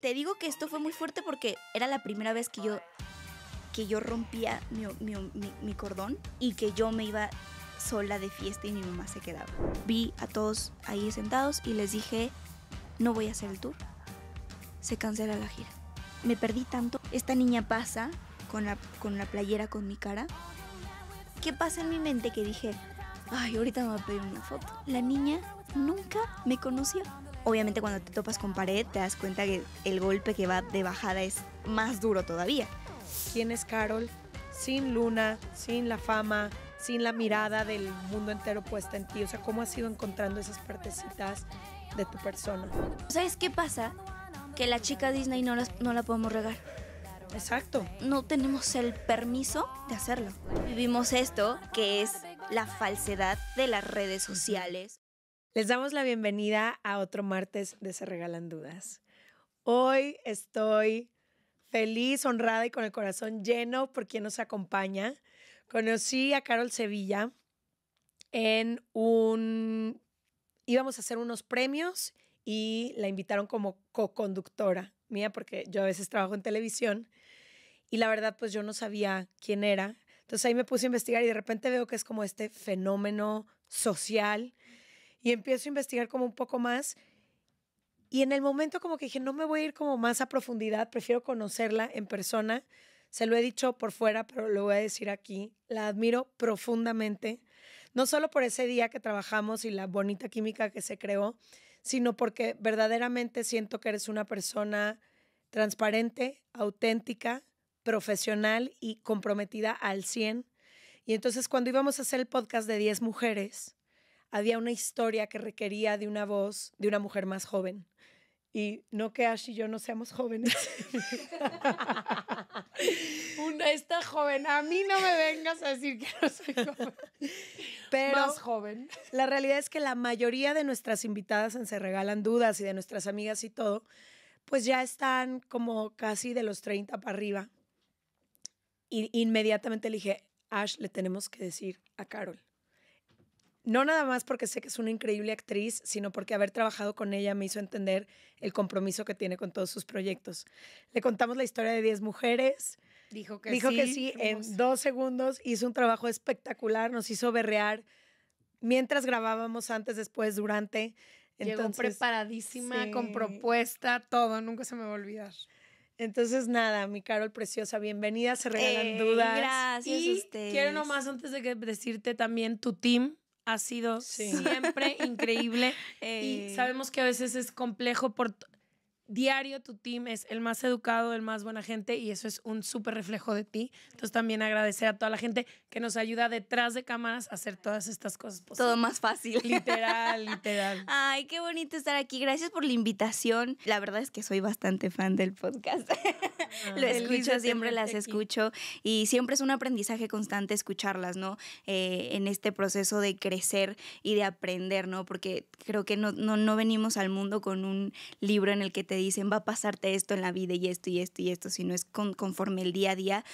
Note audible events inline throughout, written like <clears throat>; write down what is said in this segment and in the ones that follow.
te digo que esto fue muy fuerte porque era la primera vez que yo, que yo rompía mi, cordón y que yo me iba sola de fiesta y mi mamá se quedaba. Vi a todos ahí sentados y les dije, no voy a hacer el tour. Se cancela la gira. Me perdí tanto. Esta niña pasa con la, con la playera con mi cara. ¿Qué pasa en mi mente que dije, ay, ahorita me voy a pedir una foto? La niña nunca me conoció obviamente cuando te topas con pared te das cuenta que el golpe que va de bajada es más duro todavía. ¿Quién es Carol? Sin luna, sin la fama, sin la mirada del mundo entero puesta en ti. O sea, ¿cómo has ido encontrando esas partecitas de tu persona? ¿Sabes qué pasa? Que la chica Disney no, no la podemos regar. Exacto. No tenemos el permiso de hacerlo. Vivimos esto, que es la falsedad de las redes sociales. Les damos la bienvenida a otro martes de Se Regalan Dudas. Hoy estoy feliz, honrada y con el corazón lleno por quien nos acompaña. Conocí a Carol Sevilla en un... íbamos a hacer unos premios y la invitaron como co-conductora mía porque yo a veces trabajo en televisión y la verdad pues yo no sabía quién era. Entonces ahí me puse a investigar y de repente veo que es como este fenómeno social y empiezo a investigar como un poco más. Y en el momento como que dije, no me voy a ir como más a profundidad, prefiero conocerla en persona. Se lo he dicho por fuera, pero lo voy a decir aquí. La admiro profundamente, no solo por ese día que trabajamos y la bonita química que se creó, sino porque verdaderamente siento que eres una persona transparente, auténtica, profesional y comprometida al 100. Y entonces cuando íbamos a hacer el podcast de 10 mujeres, había una historia que requería de una voz de una mujer más joven. Y no que Ash y yo no seamos jóvenes. <laughs> una está joven. A mí no me vengas a decir que no soy joven. Pero más joven. La realidad es que la mayoría de nuestras invitadas en Se Regalan Dudas y de nuestras amigas y todo, pues ya están como casi de los 30 para arriba. Y inmediatamente le dije, Ash, le tenemos que decir a Carol no nada más porque sé que es una increíble actriz, sino porque haber trabajado con ella me hizo entender el compromiso que tiene con todos sus proyectos. Le contamos la historia de 10 mujeres. Dijo que sí. que sí, en dos segundos hizo un trabajo espectacular, nos hizo berrear mientras grabábamos, antes, después, durante. Entonces, Llegó preparadísima, con propuesta, todo, nunca se me va a olvidar. Entonces, nada, mi Carol preciosa, bienvenida, se regalan eh, dudas. Gracias y Quiero nomás, antes de decirte también, tu team ha sido siempre <laughs> increíble y eh, sabemos que a veces es complejo por diario tu team es el más educado, el más buena gente y eso es un súper reflejo de ti. Entonces también agradecer a toda la gente que nos ayuda detrás de cámaras a hacer todas estas cosas Todo más fácil. <laughs> Literal, literal. Ay, qué bonito estar aquí. Gracias por la invitación. La verdad es que soy bastante fan del podcast. <laughs> Ah, Lo escucho, siempre las escucho y siempre es un aprendizaje constante escucharlas, ¿no? Eh, en este proceso de crecer y de aprender, ¿no? Porque creo que no, no venimos al mundo con un libro en el que te dicen va a pasarte esto en la vida y esto y esto y esto, si no es conforme el día a día.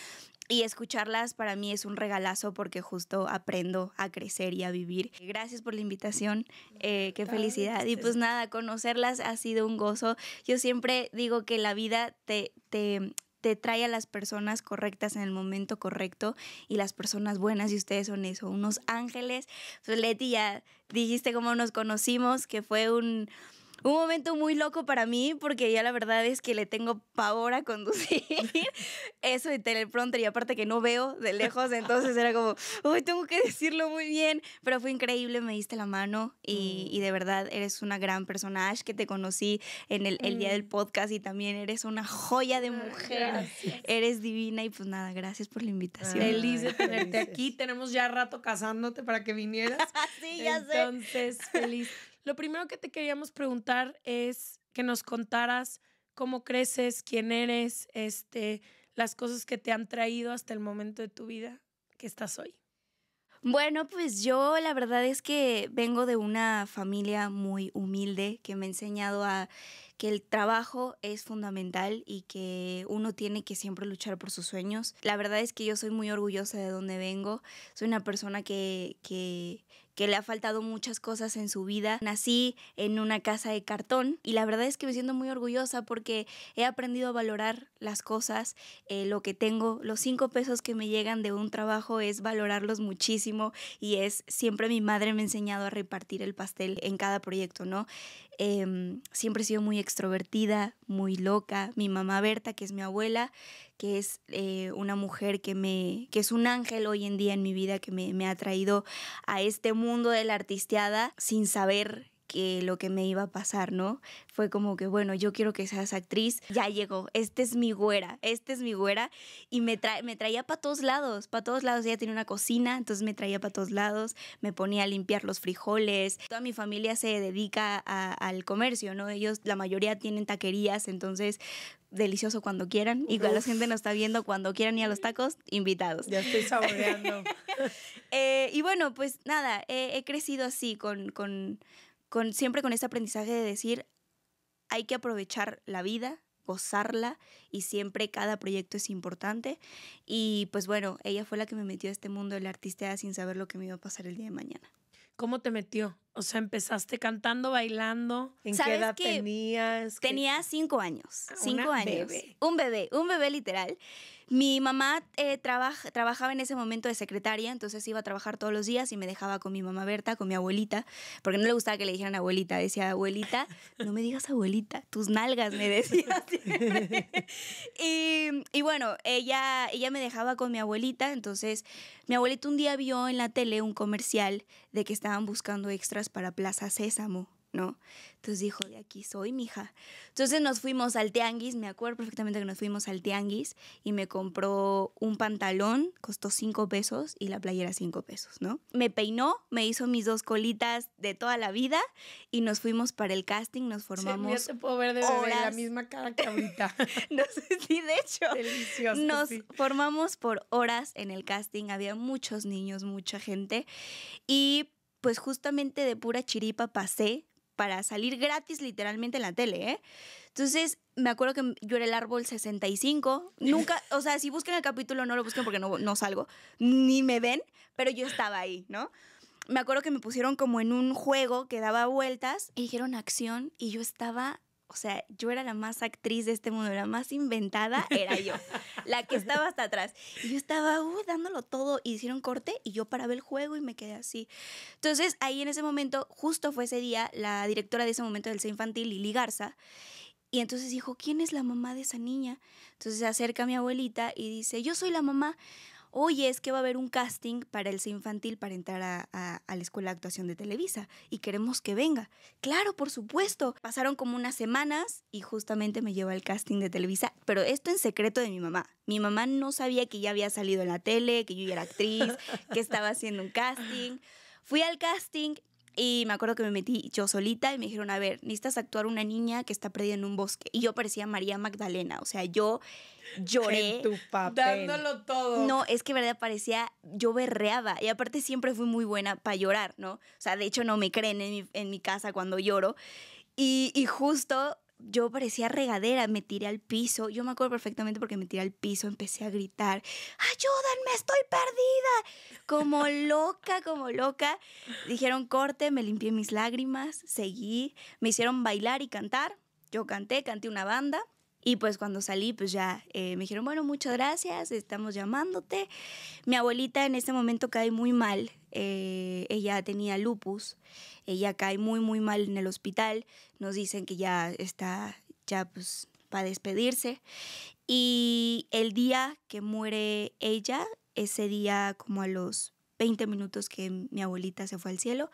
Y escucharlas para mí es un regalazo porque justo aprendo a crecer y a vivir. Gracias por la invitación, eh, qué felicidad. Y pues nada, conocerlas ha sido un gozo. Yo siempre digo que la vida te, te, te trae a las personas correctas en el momento correcto y las personas buenas y ustedes son eso, unos ángeles. Pues Leti, ya dijiste cómo nos conocimos, que fue un un momento muy loco para mí porque ya la verdad es que le tengo pavor a conducir. <laughs> Eso de teleprompter y aparte que no veo de lejos, entonces era como, uy, tengo que decirlo muy bien, pero fue increíble, me diste la mano y, mm. y de verdad eres una gran personaje que te conocí en el, día del mm. podcast y también eres una joya de ah, mujer. Eres divina y pues nada, gracias por la invitación. Ah, feliz de tenerte aquí, tenemos ya rato casándote para que vinieras. así <laughs> ya Entonces, feliz. Lo primero que te queríamos preguntar es que nos contaras cómo creces, quién eres, este, las cosas que te han traído hasta el momento de tu vida que estás hoy. Bueno, pues yo la verdad es que vengo de una familia muy humilde que me ha enseñado a que el trabajo es fundamental y que uno tiene que siempre luchar por sus sueños. La verdad es que yo soy muy orgullosa de donde vengo. Soy una persona que, que que le ha faltado muchas cosas en su vida. Nací en una casa de cartón y la verdad es que me siento muy orgullosa porque he aprendido a valorar las cosas, eh, lo que tengo, los cinco pesos que me llegan de un trabajo es valorarlos muchísimo y es siempre mi madre me ha enseñado a repartir el pastel en cada proyecto, ¿no? Em, siempre he sido muy extrovertida, muy loca. Mi mamá Berta, que es mi abuela, que es eh, una mujer que me, que es un ángel hoy en día en mi vida, que me, me ha traído a este mundo de la artisteada sin saber que lo que me iba a pasar, ¿no? Fue como que, bueno, yo quiero que seas actriz, ya llegó, este es mi güera, este es mi güera, y me, me traía para todos lados, para todos lados, ella tenía una cocina, entonces me traía para todos lados, me ponía a limpiar los frijoles, toda mi familia se dedica al comercio, ¿no? Ellos, la mayoría tienen taquerías, entonces delicioso cuando quieran. igual la gente nos está viendo cuando quieran ir a los tacos, invitados. Ya estoy saboreando. <laughs> Eh, y bueno, pues nada, he crecido así con, con, siempre con este aprendizaje de decir, hay que aprovechar la vida, gozarla y siempre cada proyecto es importante. Y pues bueno, ella fue la que me metió a este mundo de la artista sin saber lo que me iba a pasar el día de mañana. ¿Cómo te metió? O sea, empezaste cantando, bailando. ¿En qué edad tenías? Tenía cinco años. Ah, cinco años. Bebé. Un bebé, un bebé literal. Mi mamá eh, trabajaba en ese momento de secretaria, entonces iba a trabajar todos los días y me dejaba con mi mamá Berta, con mi abuelita, porque no le gustaba que le dijeran abuelita. Decía, abuelita, no me digas abuelita, tus nalgas me decía. <laughs> y, y, bueno, ella, ella me dejaba con mi abuelita, entonces mi abuelita un día vio en la tele un comercial de que estaban buscando extras para Plaza Sésamo, ¿no? Entonces dijo, de aquí soy, mija. Entonces nos fuimos al tianguis, me acuerdo perfectamente que nos fuimos al tianguis y me compró un pantalón, costó cinco pesos y la playera cinco pesos, ¿no? Me peinó, me hizo mis dos colitas de toda la vida y nos fuimos para el casting, nos formamos. Sí, yo te puedo ver de la misma cara que ahorita. <laughs> no sé si, de hecho, Delicioso, nos formamos por horas en el casting, había muchos niños, mucha gente y pues justamente de pura chiripa pasé para salir gratis literalmente en la tele, ¿eh? Entonces, me acuerdo que yo era el árbol 65. Nunca, <laughs> o sea, si buscan el capítulo, no lo busquen porque no, no salgo, ni me ven, pero yo estaba ahí, ¿no? Me acuerdo que me pusieron como en un juego que daba vueltas y dijeron acción y yo estaba o sea, yo era la más actriz de este mundo, la más inventada era yo, <laughs> la que estaba hasta atrás. Y yo estaba uh, dándolo todo, y hicieron corte y yo paraba el juego y me quedé así. Entonces ahí en ese momento, justo fue ese día, la directora de ese momento del C infantil, Lili Garza, y entonces dijo, ¿quién es la mamá de esa niña? Entonces se acerca a mi abuelita y dice, yo soy la mamá oye, es que va a haber un casting para el infantil para entrar a, la escuela de actuación de Televisa y queremos que venga. Claro, por supuesto. Pasaron como unas semanas y justamente me lleva al casting de Televisa, pero esto en secreto de mi mamá. Mi mamá no sabía que ya había salido en la tele, que yo ya era actriz, que estaba haciendo un casting. Fui al casting, y me acuerdo que me metí yo solita y me dijeron, a ver, necesitas actuar una niña que está perdida en un bosque. Y yo parecía María Magdalena, o sea, yo lloré. En tu papá Dándolo todo. No, es que verdad parecía, yo berreaba. Y aparte siempre fui muy buena para llorar, ¿no? O sea, de hecho no me creen en mi, casa cuando lloro. Y, y justo yo parecía regadera, me tiré al piso, yo me acuerdo perfectamente porque me tiré al piso, empecé a gritar, ayúdenme, estoy perdida, como <laughs> loca, como loca. Dijeron corte, me limpié mis lágrimas, seguí, me hicieron bailar y cantar, yo canté, canté una banda. Y pues cuando salí, pues ya eh, me dijeron, bueno, muchas gracias, estamos llamándote. Mi abuelita en ese momento cae muy mal, eh, ella tenía lupus, ella cae muy, muy mal en el hospital, nos dicen que ya está, ya pues para despedirse. Y el día que muere ella, ese día como a los 20 minutos que mi abuelita se fue al cielo,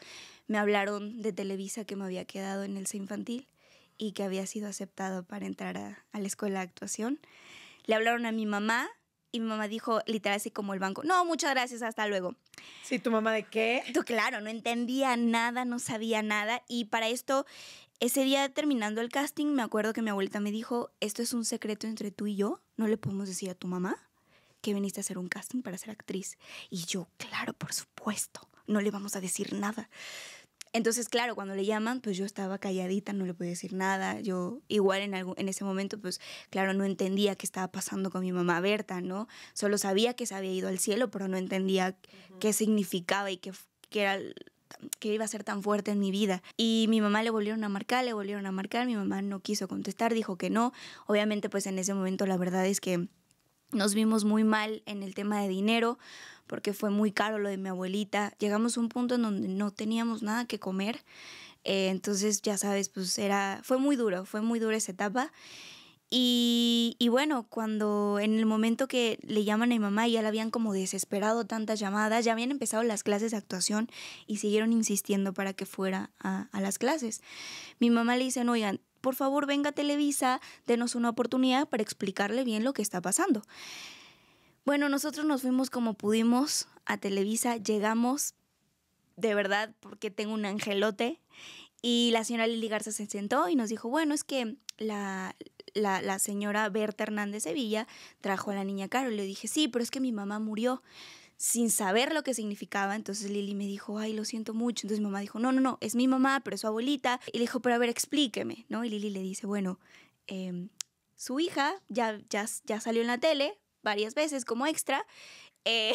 me hablaron de Televisa que me había quedado en el C infantil y que había sido aceptado para entrar a la escuela de actuación. Le hablaron a mi mamá, y mi mamá dijo literal así como el banco, no, muchas gracias, hasta luego. Sí, tu mamá de qué? claro, no entendía nada, no sabía nada. Y para esto, ese día terminando el casting, me acuerdo que mi abuelita me dijo, esto es un secreto entre tú y yo, no le podemos decir a tu mamá que viniste a hacer un casting para ser actriz. Y yo, claro, por supuesto, no le vamos a decir nada. Entonces, claro, cuando le llaman, pues yo estaba calladita, no le podía decir nada. Yo igual en, en ese momento, pues claro, no entendía qué estaba pasando con mi mamá Berta, ¿no? Solo sabía que se había ido al cielo, pero no entendía qué significaba y qué, que iba a ser tan fuerte en mi vida. Y mi mamá le volvieron a marcar, le volvieron a marcar, mi mamá no quiso contestar, dijo que no. Obviamente pues en ese momento la verdad es que nos vimos muy mal en el tema de dinero porque fue muy caro lo de mi abuelita. Llegamos a un punto en donde no teníamos nada que comer. Eh, entonces, ya sabes, pues era, fue muy duro, fue muy dura esa etapa. Y, bueno, cuando en el momento que le llaman a mi mamá, y ya la habían como desesperado tantas llamadas, ya habían empezado las clases de actuación y siguieron insistiendo para que fuera a, las clases. Mi mamá le no, oigan, por favor venga a Televisa, denos una oportunidad para explicarle bien lo que está pasando. Bueno, nosotros nos fuimos como pudimos a Televisa, llegamos de verdad porque tengo un angelote y la señora Lili Garza se sentó y nos dijo, bueno, es que la, la, señora Berta Hernández Sevilla trajo a la niña caro Le dije, sí, pero es que mi mamá murió sin saber lo que significaba. Entonces Lili me dijo, ay, lo siento mucho. Entonces mi mamá dijo, no, no, no, es mi mamá, pero es su abuelita. Y le dijo, pero a ver, explíqueme, ¿no? Y Lili le dice, bueno, em, su hija ya, ya, salió en la tele varias veces como extra. <laughs> Eh,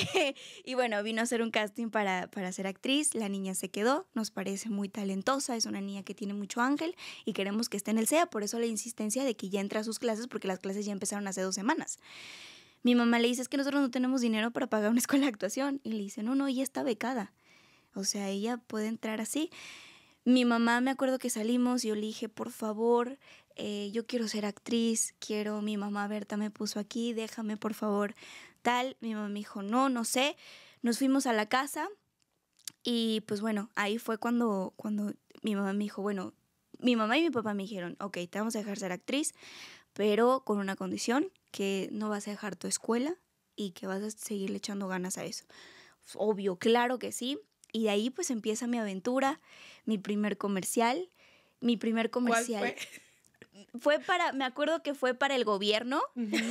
y bueno, vino a hacer un casting para, para ser actriz. La niña se quedó, nos parece muy talentosa, es una niña que tiene mucho ángel y queremos que esté en el SEA. Por eso la insistencia de que ya entre a sus clases, porque las clases ya empezaron hace dos semanas mi mamá le dice, es que nosotros no tenemos dinero para pagar una escuela de actuación. Y le dice, no, no, ella está becada. O sea, ella puede entrar así. Mi mamá, me acuerdo que salimos y yo le dije, por favor, eh, yo quiero ser actriz, quiero, mi mamá Berta me puso aquí, déjame, por favor, tal. Mi mamá me dijo, no, no sé. Nos fuimos a la casa y pues bueno, ahí fue cuando, cuando mi mamá me dijo, bueno, mi mamá y mi papá me dijeron, ok, te vamos a dejar ser actriz, pero con una condición, que no vas a dejar tu escuela y que vas a seguirle echando ganas a eso. Obvio, claro que sí. Y de ahí pues empieza mi aventura, mi primer comercial, mi primer comercial. <laughs> fue? para, me acuerdo que fue para el gobierno. <laughs>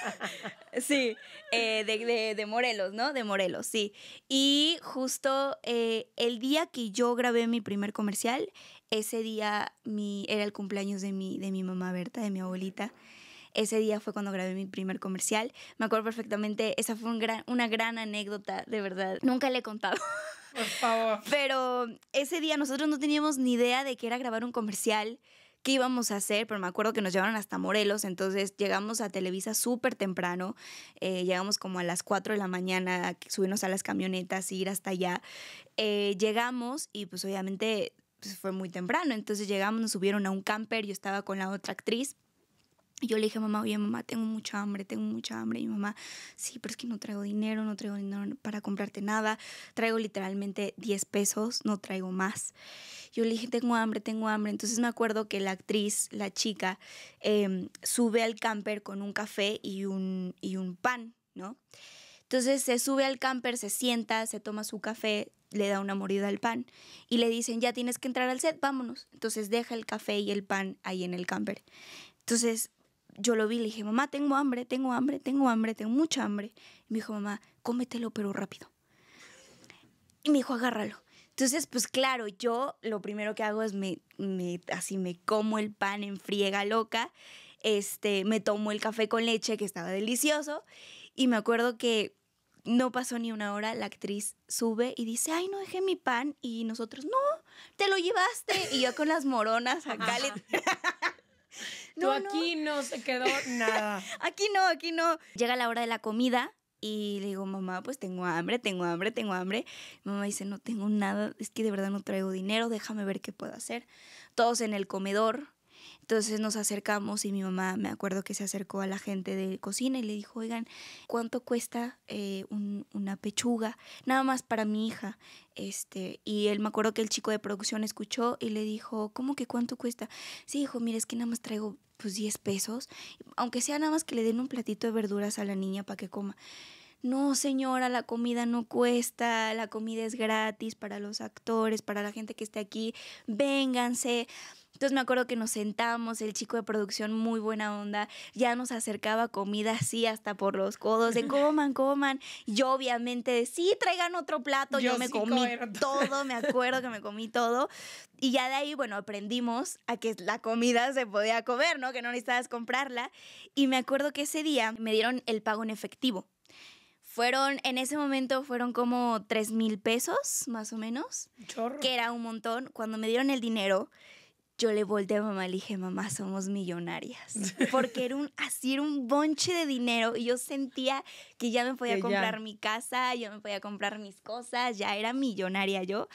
<laughs> sí, eh, de, Morelos, ¿no? De Morelos, sí. Y justo eh, el día que yo grabé mi primer comercial, ese día mi, era el cumpleaños de mi, de mi mamá Berta, de mi abuelita. Ese día fue cuando grabé mi primer comercial. Me acuerdo perfectamente, esa fue gran, una gran anécdota, de verdad. Nunca le he contado. <laughs> Por favor. Pero ese día nosotros no teníamos ni idea de que era grabar un comercial qué íbamos a hacer, pero me acuerdo que nos llevaron hasta Morelos, entonces llegamos a Televisa súper temprano, eh, llegamos como a las 4 de la mañana, subimos a las camionetas y ir hasta allá. Eh, llegamos y pues obviamente pues fue muy temprano. Entonces llegamos, nos subieron a un camper, yo estaba con la otra actriz. Y yo le dije a mamá, oye mamá, tengo mucha hambre, tengo mucha hambre. Y mi mamá, sí, pero es que no traigo dinero, no traigo dinero para comprarte nada. Traigo literalmente 10 pesos, no traigo más. Yo le dije, tengo hambre, tengo hambre. Entonces me acuerdo que la actriz, la chica, em, sube al camper con un café y un, y un pan, ¿no? Entonces se sube al camper, se sienta, se toma su café, le da una morida al pan y le dicen, ya tienes que entrar al set, vámonos. Entonces deja el café y el pan ahí en el camper. Entonces yo lo vi y le dije, mamá, tengo hambre, tengo hambre, tengo hambre, tengo mucha hambre. Y me dijo, mamá, cómetelo pero rápido. Y me dijo, agárralo. Entonces, pues claro, yo lo primero que hago es me, así me como el pan en friega loca, este, me tomo el café con leche que estaba delicioso y me acuerdo que no pasó ni una hora, la actriz sube y dice, ay, no dejé mi pan. Y nosotros, no, te lo llevaste. Y yo con las moronas acá. <laughs> no, aquí no. se quedó nada. <laughs> aquí no, aquí no. Llega la hora de la comida, y le digo, mamá, pues tengo hambre, tengo hambre, tengo hambre. mamá dice, no tengo nada, es que de verdad no traigo dinero, déjame ver qué puedo hacer. Todos en el comedor, entonces nos acercamos y mi mamá, me acuerdo que se acercó a la gente de cocina y le dijo, oigan, ¿cuánto cuesta eh, una pechuga? Nada más para mi hija. Este, y él me acuerdo que el chico de producción escuchó y le dijo, ¿cómo que cuánto cuesta? Sí, hijo, mire, es que nada más traigo pues 10 pesos, aunque sea nada más que le den un platito de verduras a la niña para que coma. No, señora, la comida no cuesta, la comida es gratis para los actores, para la gente que esté aquí, vénganse. Entonces me acuerdo que nos sentamos, el chico de producción muy buena onda, ya nos acercaba comida así hasta por los codos, de coman, coman. Yo obviamente de sí, traigan otro plato, yo, me comí todo, me <laughs> acuerdo que me comí todo. Y ya de ahí, bueno, aprendimos a que la comida se podía comer, ¿no? Que no necesitabas comprarla. Y me acuerdo que ese día me dieron el pago en efectivo. Fueron, en ese momento fueron como 3 mil pesos, más o menos. Chorro. Que era un montón. Cuando me dieron el dinero, yo le volteé a mamá y le dije, mamá, somos millonarias. <laughs> Porque era un, así era un bonche de dinero y yo sentía que ya me podía comprar mi casa, yo me podía comprar mis cosas, ya era millonaria yo.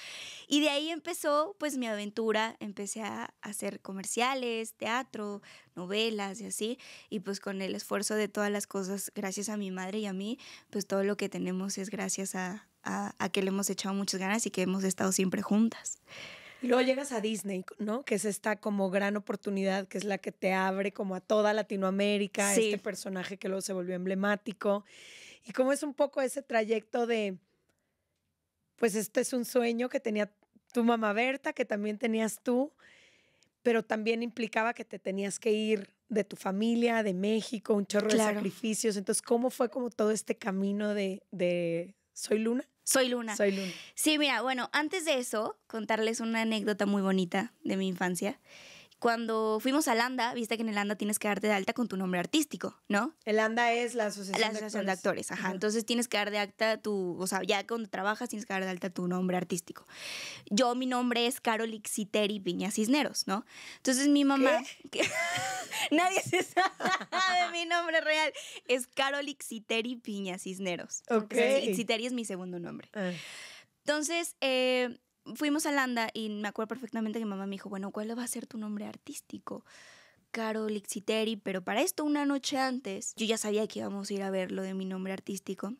Y de ahí empezó pues mi aventura, empecé a hacer comerciales, teatro, novelas y así. Y pues con el esfuerzo de todas las cosas, gracias a mi madre y a mí, pues todo lo que tenemos es gracias a, a, a que le hemos echado muchas ganas y que hemos estado siempre juntas. Y luego llegas a Disney, ¿no? Que es esta como gran oportunidad, que es la que te abre como a toda Latinoamérica, este personaje que luego se volvió emblemático. Y cómo es un poco ese trayecto de, pues este es un sueño que tenía tu mamá Berta, que también tenías tú, pero también implicaba que te tenías que ir de tu familia, de México, un chorro de sacrificios. Entonces, ¿cómo fue como todo este camino de, de Soy Luna? Soy Luna. Soy Luna. Sí, mira, bueno, antes de eso, contarles una anécdota muy bonita de mi infancia cuando fuimos a Landa, viste que en el Landa tienes que darte de alta con tu nombre artístico, ¿no? El Landa es la asociación, la asociación de, actores. ajá. Entonces tienes que dar de alta tu, o sea, ya cuando trabajas tienes que dar de alta tu nombre artístico. Yo, mi nombre es Carol Ixiteri Piña Cisneros, ¿no? Entonces mi mamá, <laughs> nadie se sabe mi nombre real, es Carol Ixiteri Piña Cisneros. Ok. Ixiteri es mi segundo nombre. Ah. Entonces, eh, fuimos a Landa y me acuerdo perfectamente que mi mamá me dijo, bueno, ¿cuál va a ser tu nombre artístico? Carol Ixiteri, pero para esto una noche antes yo ya sabía que íbamos a ir a ver lo de mi nombre artístico.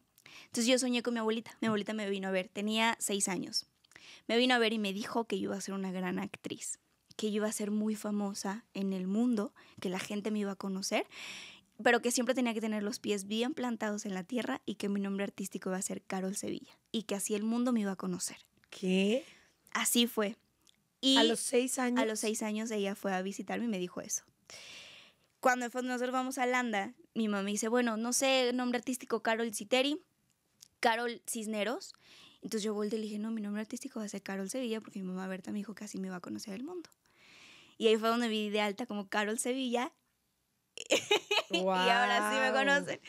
Entonces yo soñé con mi abuelita. Mi abuelita me vino a ver, tenía seis años. Me vino a ver y me dijo que iba a ser una gran actriz, que yo iba a ser muy famosa en el mundo, que la gente me iba a conocer, pero que siempre tenía que tener los pies bien plantados en la tierra y que mi nombre artístico iba a ser Carol Sevilla y que así el mundo me iba a conocer. ¿Qué? Así fue. Y a los seis años. A los seis años ella fue a visitarme y me dijo eso. Cuando nosotros vamos a Landa, mi mamá me dice, bueno, no sé, nombre artístico Carol Citeri, Carol Cisneros. Entonces yo volteé y le dije, no, mi nombre artístico va a ser Carol Sevilla porque mi mamá Berta me dijo que así me va a conocer el mundo. Y ahí fue donde vi de alta como Carol Sevilla. <laughs> y ahora sí me conocen.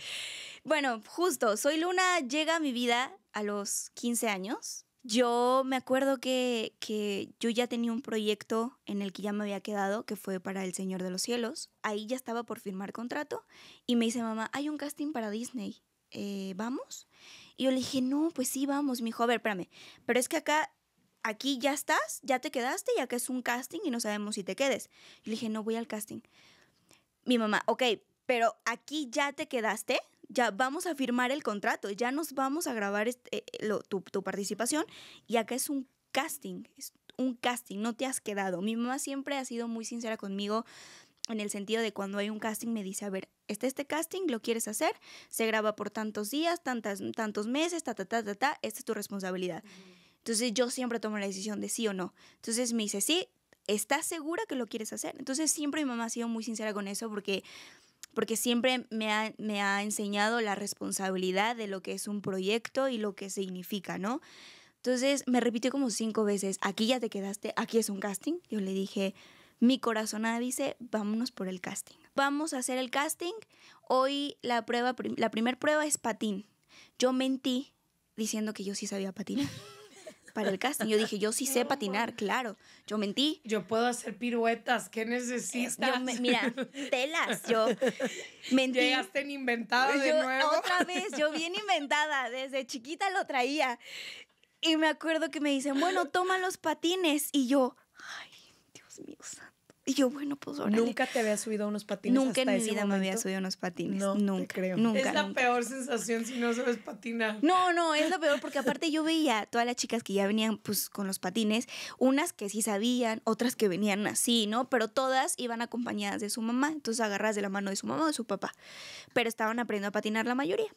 Bueno, justo, Soy Luna llega a mi vida a los 15 años yo me acuerdo que, yo ya tenía un proyecto en el que ya me había quedado, que fue para El Señor de los Cielos. Ahí ya estaba por firmar contrato y me dice mamá, hay un casting para Disney, eh, ¿vamos? Y yo le dije, no, pues sí, vamos. mi hijo, a ver, espérame, pero es que acá, aquí ya estás, ya te quedaste y acá es un casting y no sabemos si te quedes. Y le dije, no voy al casting. Mi mamá, ok, pero aquí ya te quedaste, ya vamos a firmar el contrato, ya nos vamos a grabar este, eh, eh, tu, participación y acá es un casting, es un casting, no te has quedado. Mi mamá siempre ha sido muy sincera conmigo en el sentido de cuando hay un casting me dice, a ver, está este casting, lo quieres hacer, se graba por tantos días, tantas, tantos meses, ta, ta, ta, ta, esta es tu responsabilidad. Entonces yo siempre tomo la decisión de sí o no. Entonces me dice, sí, ¿estás segura que lo quieres hacer? Entonces siempre mi mamá ha sido muy sincera con eso porque porque siempre me ha, enseñado la responsabilidad de lo que es un proyecto y lo que significa, ¿no? Entonces me repitió como cinco veces, aquí ya te quedaste, aquí es un casting. Yo le dije, mi corazonada dice, vámonos por el casting. Vamos a hacer el casting. Hoy la prueba, la primera prueba es patín. Yo mentí diciendo que yo sí sabía patinar para el casting. Yo dije, yo sí sé patinar, claro. Yo mentí. Yo puedo hacer piruetas, ¿qué necesitas? mira, telas, yo <laughs> mentí. Llegaste estén inventada de nuevo. Otra <laughs> vez, yo bien inventada, desde chiquita lo traía. Y me acuerdo que me dicen, bueno, toma los patines. Y yo, ay, Dios mío santo y yo, bueno, pues Nunca te había subido unos patines. Nunca en mi vida me había subido unos patines. nunca. Creo. Nunca. Es la peor sensación si no sabes patinar. No, no, es la peor porque aparte yo veía todas las chicas que ya venían pues con los patines, unas que sí sabían, otras que venían así, ¿no? Pero todas iban acompañadas de su mamá, entonces agarras de la mano de su mamá o de su papá. Pero estaban aprendiendo a patinar la mayoría.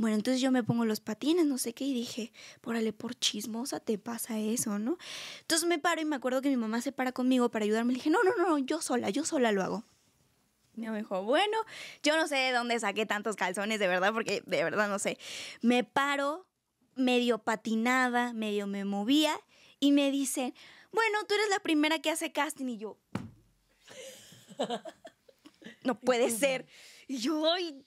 Bueno, entonces yo me pongo los patines, no sé qué, y dije, pórale, por chismosa te pasa eso, ¿no? Entonces me paro y me acuerdo que mi mamá se para conmigo para ayudarme. Le dije, no, no, no, yo sola, yo sola lo hago. Y me dijo, bueno, yo no sé de dónde saqué tantos calzones, de verdad, porque de verdad no sé. Me paro, medio patinaba, medio me movía, y me dice, bueno, tú eres la primera que hace casting. Y yo, <laughs> no puede ser. Y yo, ay,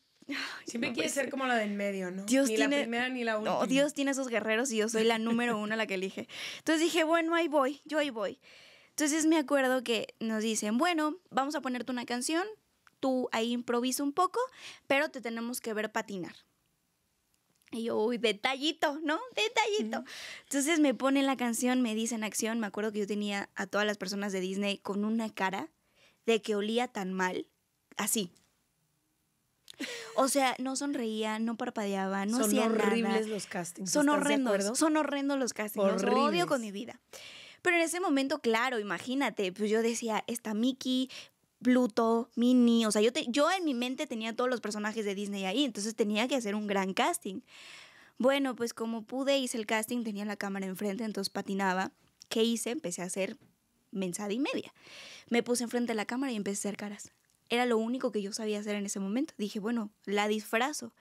Siempre quiere ser como la del medio, ¿no? Dios tiene, la Dios tiene esos guerreros y yo soy la número uno la que elige. Entonces dije, bueno, ahí voy, yo ahí voy. Entonces me acuerdo que nos dicen, bueno, vamos a ponerte una canción, tú ahí improvisa un poco, pero te tenemos que ver patinar. Y yo, uy, detallito, ¿no? Detallito. Entonces me ponen la canción, me dicen acción. Me acuerdo que yo tenía a todas las personas de Disney con una cara de que olía tan mal, así, o sea, no sonreía, no parpadeaba, no hacía nada. Son horribles los castings. Son horrendos. Son horrendos los castings. odio con mi vida. Pero en ese momento, claro, imagínate, pues yo decía, está Mickey, Pluto, Minnie, o sea, yo, te, yo en mi mente tenía todos los personajes de Disney ahí, entonces tenía que hacer un gran casting. Bueno, pues como pude, hice el casting, tenía la cámara enfrente, entonces patinaba. ¿Qué hice? Empecé a hacer mensada y media. Me puse enfrente de la cámara y empecé a hacer caras. Era lo único que yo sabía hacer en ese momento. Dije, bueno, la disfrazo.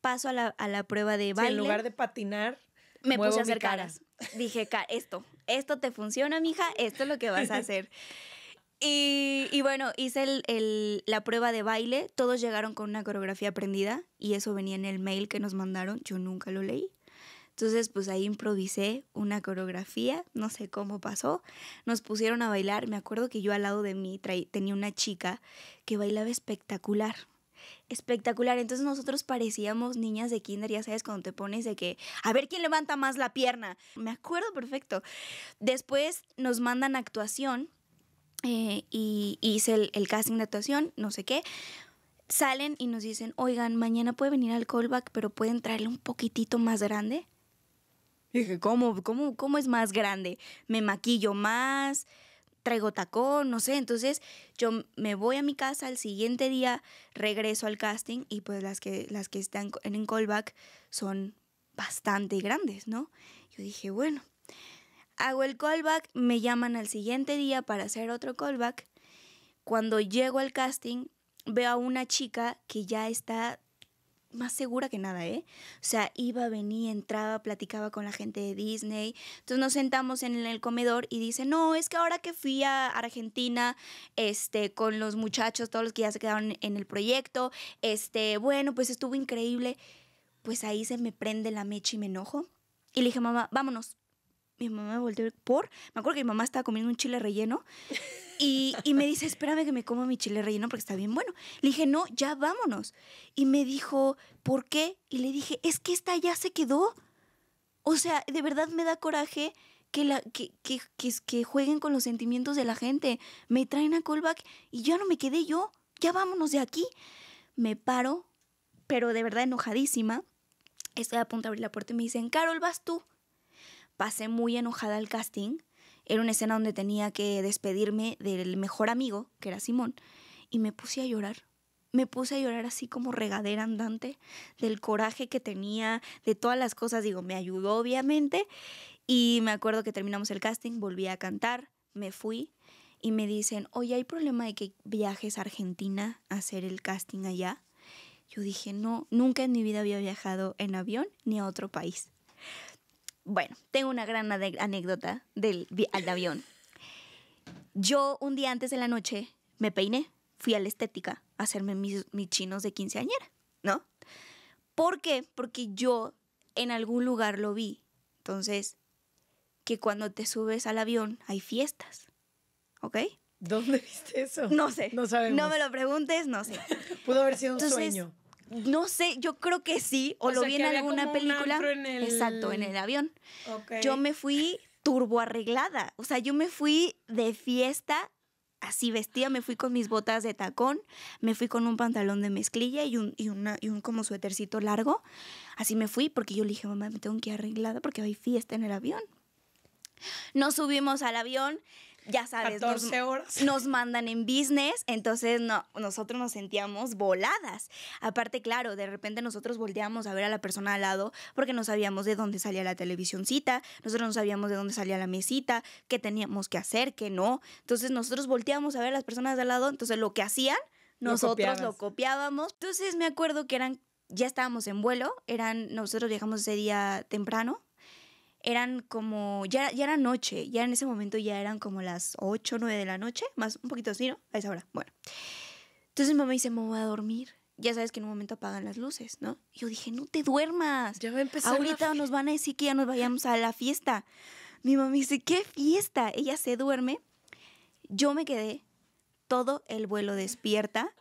Paso a la, prueba de baile. en lugar de patinar, me puse a hacer caras. Dije, esto, esto te funciona, mija, esto es lo que vas a <laughs> hacer. Y, bueno, hice la prueba de baile, todos llegaron con una coreografía aprendida y eso venía en el mail que nos mandaron, yo nunca lo leí. Entonces, pues ahí improvisé una coreografía, no sé cómo pasó. Nos pusieron a bailar. Me acuerdo que yo al lado de mí tenía una chica que bailaba espectacular. Espectacular. Entonces nosotros parecíamos niñas de kinder, ya sabes, cuando te pones de que, a ver quién levanta más la pierna. Me acuerdo perfecto. Después nos mandan actuación eh, y hice el, el casting de actuación, no sé qué salen y nos dicen, oigan, mañana puede venir al callback, pero pueden traerle un poquitito más grande dije, ¿cómo, cómo, cómo es más grande? Me maquillo más, traigo tacón, no sé. Entonces yo me voy a mi casa, al siguiente día regreso al casting y pues las que, las que están en el callback son bastante grandes, ¿no? Yo dije, bueno, hago el callback, me llaman al siguiente día para hacer otro callback. Cuando llego al casting, veo a una chica que ya está más segura que nada, ¿eh? O sea, iba, venía, entraba, platicaba con la gente de Disney. Entonces nos sentamos en el comedor y dice, no, es que ahora que fui a Argentina, este, con los muchachos, todos los que ya se quedaron en el proyecto, este, bueno, pues estuvo increíble. Pues ahí se me prende la mecha y me enojo. Y le dije, mamá, vámonos, mi mamá me volteó por. Me acuerdo que mi mamá estaba comiendo un chile relleno y, me dice, espérame que me coma mi chile relleno porque está bien bueno. Le dije, no, ya vámonos. Y me dijo, ¿por qué? Y le dije, es que esta ya se quedó. O sea, de verdad me da coraje que, la, que, que, que, que jueguen con los sentimientos de la gente. Me traen a callback y ya no me quedé yo. Ya vámonos de aquí. Me paro, pero de verdad enojadísima. Estoy a punto de abrir la puerta y me dicen, Carol, vas tú pasé muy enojada al casting. Era una escena donde tenía que despedirme del mejor amigo, que era Simón, y me puse a llorar. Me puse a llorar así como regadera andante del coraje que tenía, de todas las cosas. Digo, me ayudó obviamente. Y me acuerdo que terminamos el casting, volví a cantar, me fui y me dicen, oye, ¿hay problema de que viajes a Argentina a hacer el casting allá? Yo dije, no, nunca en mi vida había viajado en avión ni a otro país. Bueno, tengo una gran anécdota del al avión. Yo un día antes de la noche me peiné, fui a la estética a hacerme mis, chinos de quinceañera, ¿no? ¿Por qué? Porque yo en algún lugar lo vi. Entonces, que cuando te subes al avión hay fiestas, ¿ok? ¿Dónde viste eso? No sé. No me lo preguntes, no sé. <laughs> Pudo haber sido un sueño. No sé, yo creo que sí, o, lo vi en alguna película. En el... Exacto, en el avión. Yo me fui turbo arreglada, o sea, yo me fui de fiesta así vestida, me fui con mis botas de tacón, me fui con un pantalón de mezclilla y un, una, y un como suétercito largo. Así me fui porque yo le dije, mamá, me tengo que ir arreglada porque hay fiesta en el avión. Nos subimos al avión, ya sabes, 14 nos, horas. nos mandan en business, entonces no, nosotros nos sentíamos voladas. Aparte, claro, de repente nosotros volteamos a ver a la persona al lado porque no sabíamos de dónde salía la televisioncita, nosotros no sabíamos de dónde salía la mesita, qué teníamos que hacer, qué no. Entonces nosotros volteamos a ver a las personas de al lado, entonces lo que hacían, nosotros lo, copiábamos. Entonces me acuerdo que eran, ya estábamos en vuelo, eran, nosotros viajamos ese día temprano, eran como, ya, ya era noche, ya en ese momento ya eran como las 8, 9 de la noche, más un poquito así, ¿no? A esa hora. Bueno. Entonces mi mamá dice, me voy a dormir. Ya sabes que en un momento apagan las luces, ¿no? yo dije, no te duermas. Ya va a empezar. Ahorita nos van a decir que ya nos vayamos a la fiesta. Mi mamá dice, ¿qué fiesta? Ella se duerme. Yo me quedé todo el vuelo despierta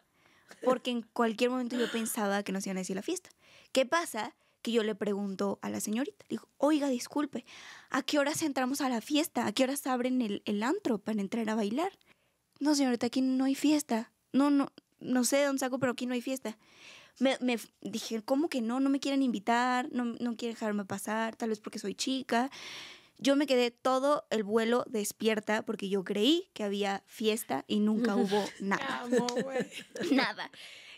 porque en cualquier momento yo pensaba que nos iban a decir la fiesta. ¿Qué pasa? que yo le pregunto a la señorita. Le digo, oiga, disculpe, ¿a qué horas entramos a la fiesta? ¿A qué horas abren el, antro para entrar a bailar? No, señorita, aquí no hay fiesta. No, no, no sé de dónde saco, pero aquí no hay fiesta. Me, me, dije, ¿cómo que no? No me quieren invitar, no, no quieren dejarme pasar, tal vez porque soy chica. Yo me quedé todo el vuelo despierta porque yo creí que había fiesta y nunca <laughs> hubo nada. <laughs> nada.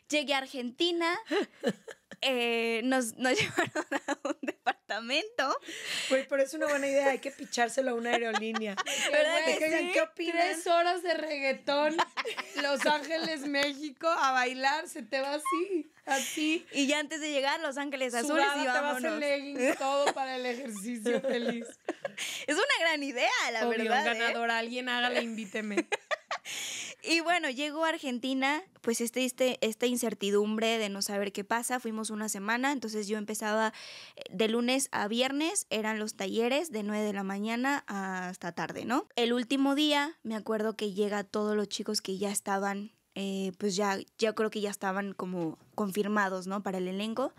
Llegué a Argentina, <laughs> eh, nos, <laughs> llevaron a un departamento. Güey, pero es una buena idea, hay que pichárselo a una aerolínea. ¿Verdad <laughs> ¿Qué opinas? Tres horas de reggaetón, Los Ángeles, México, a bailar, se te va así, así. Y ya antes de llegar Los Ángeles Azules y vámonos. te vas leggings, todo para el ejercicio feliz. Es una gran idea, la Obvio, verdad. Un ganador, ¿eh? alguien hágale, invíteme. Y bueno, llegó a Argentina, pues este, este, esta incertidumbre de no saber qué pasa, fuimos una semana, entonces yo empezaba eh, de lunes a viernes, eran los talleres de 9 de la mañana hasta tarde, ¿no? El último día me acuerdo que llega todos los chicos que ya estaban eh, pues ya, yo creo que ya estaban como confirmados, ¿no? Para el elenco.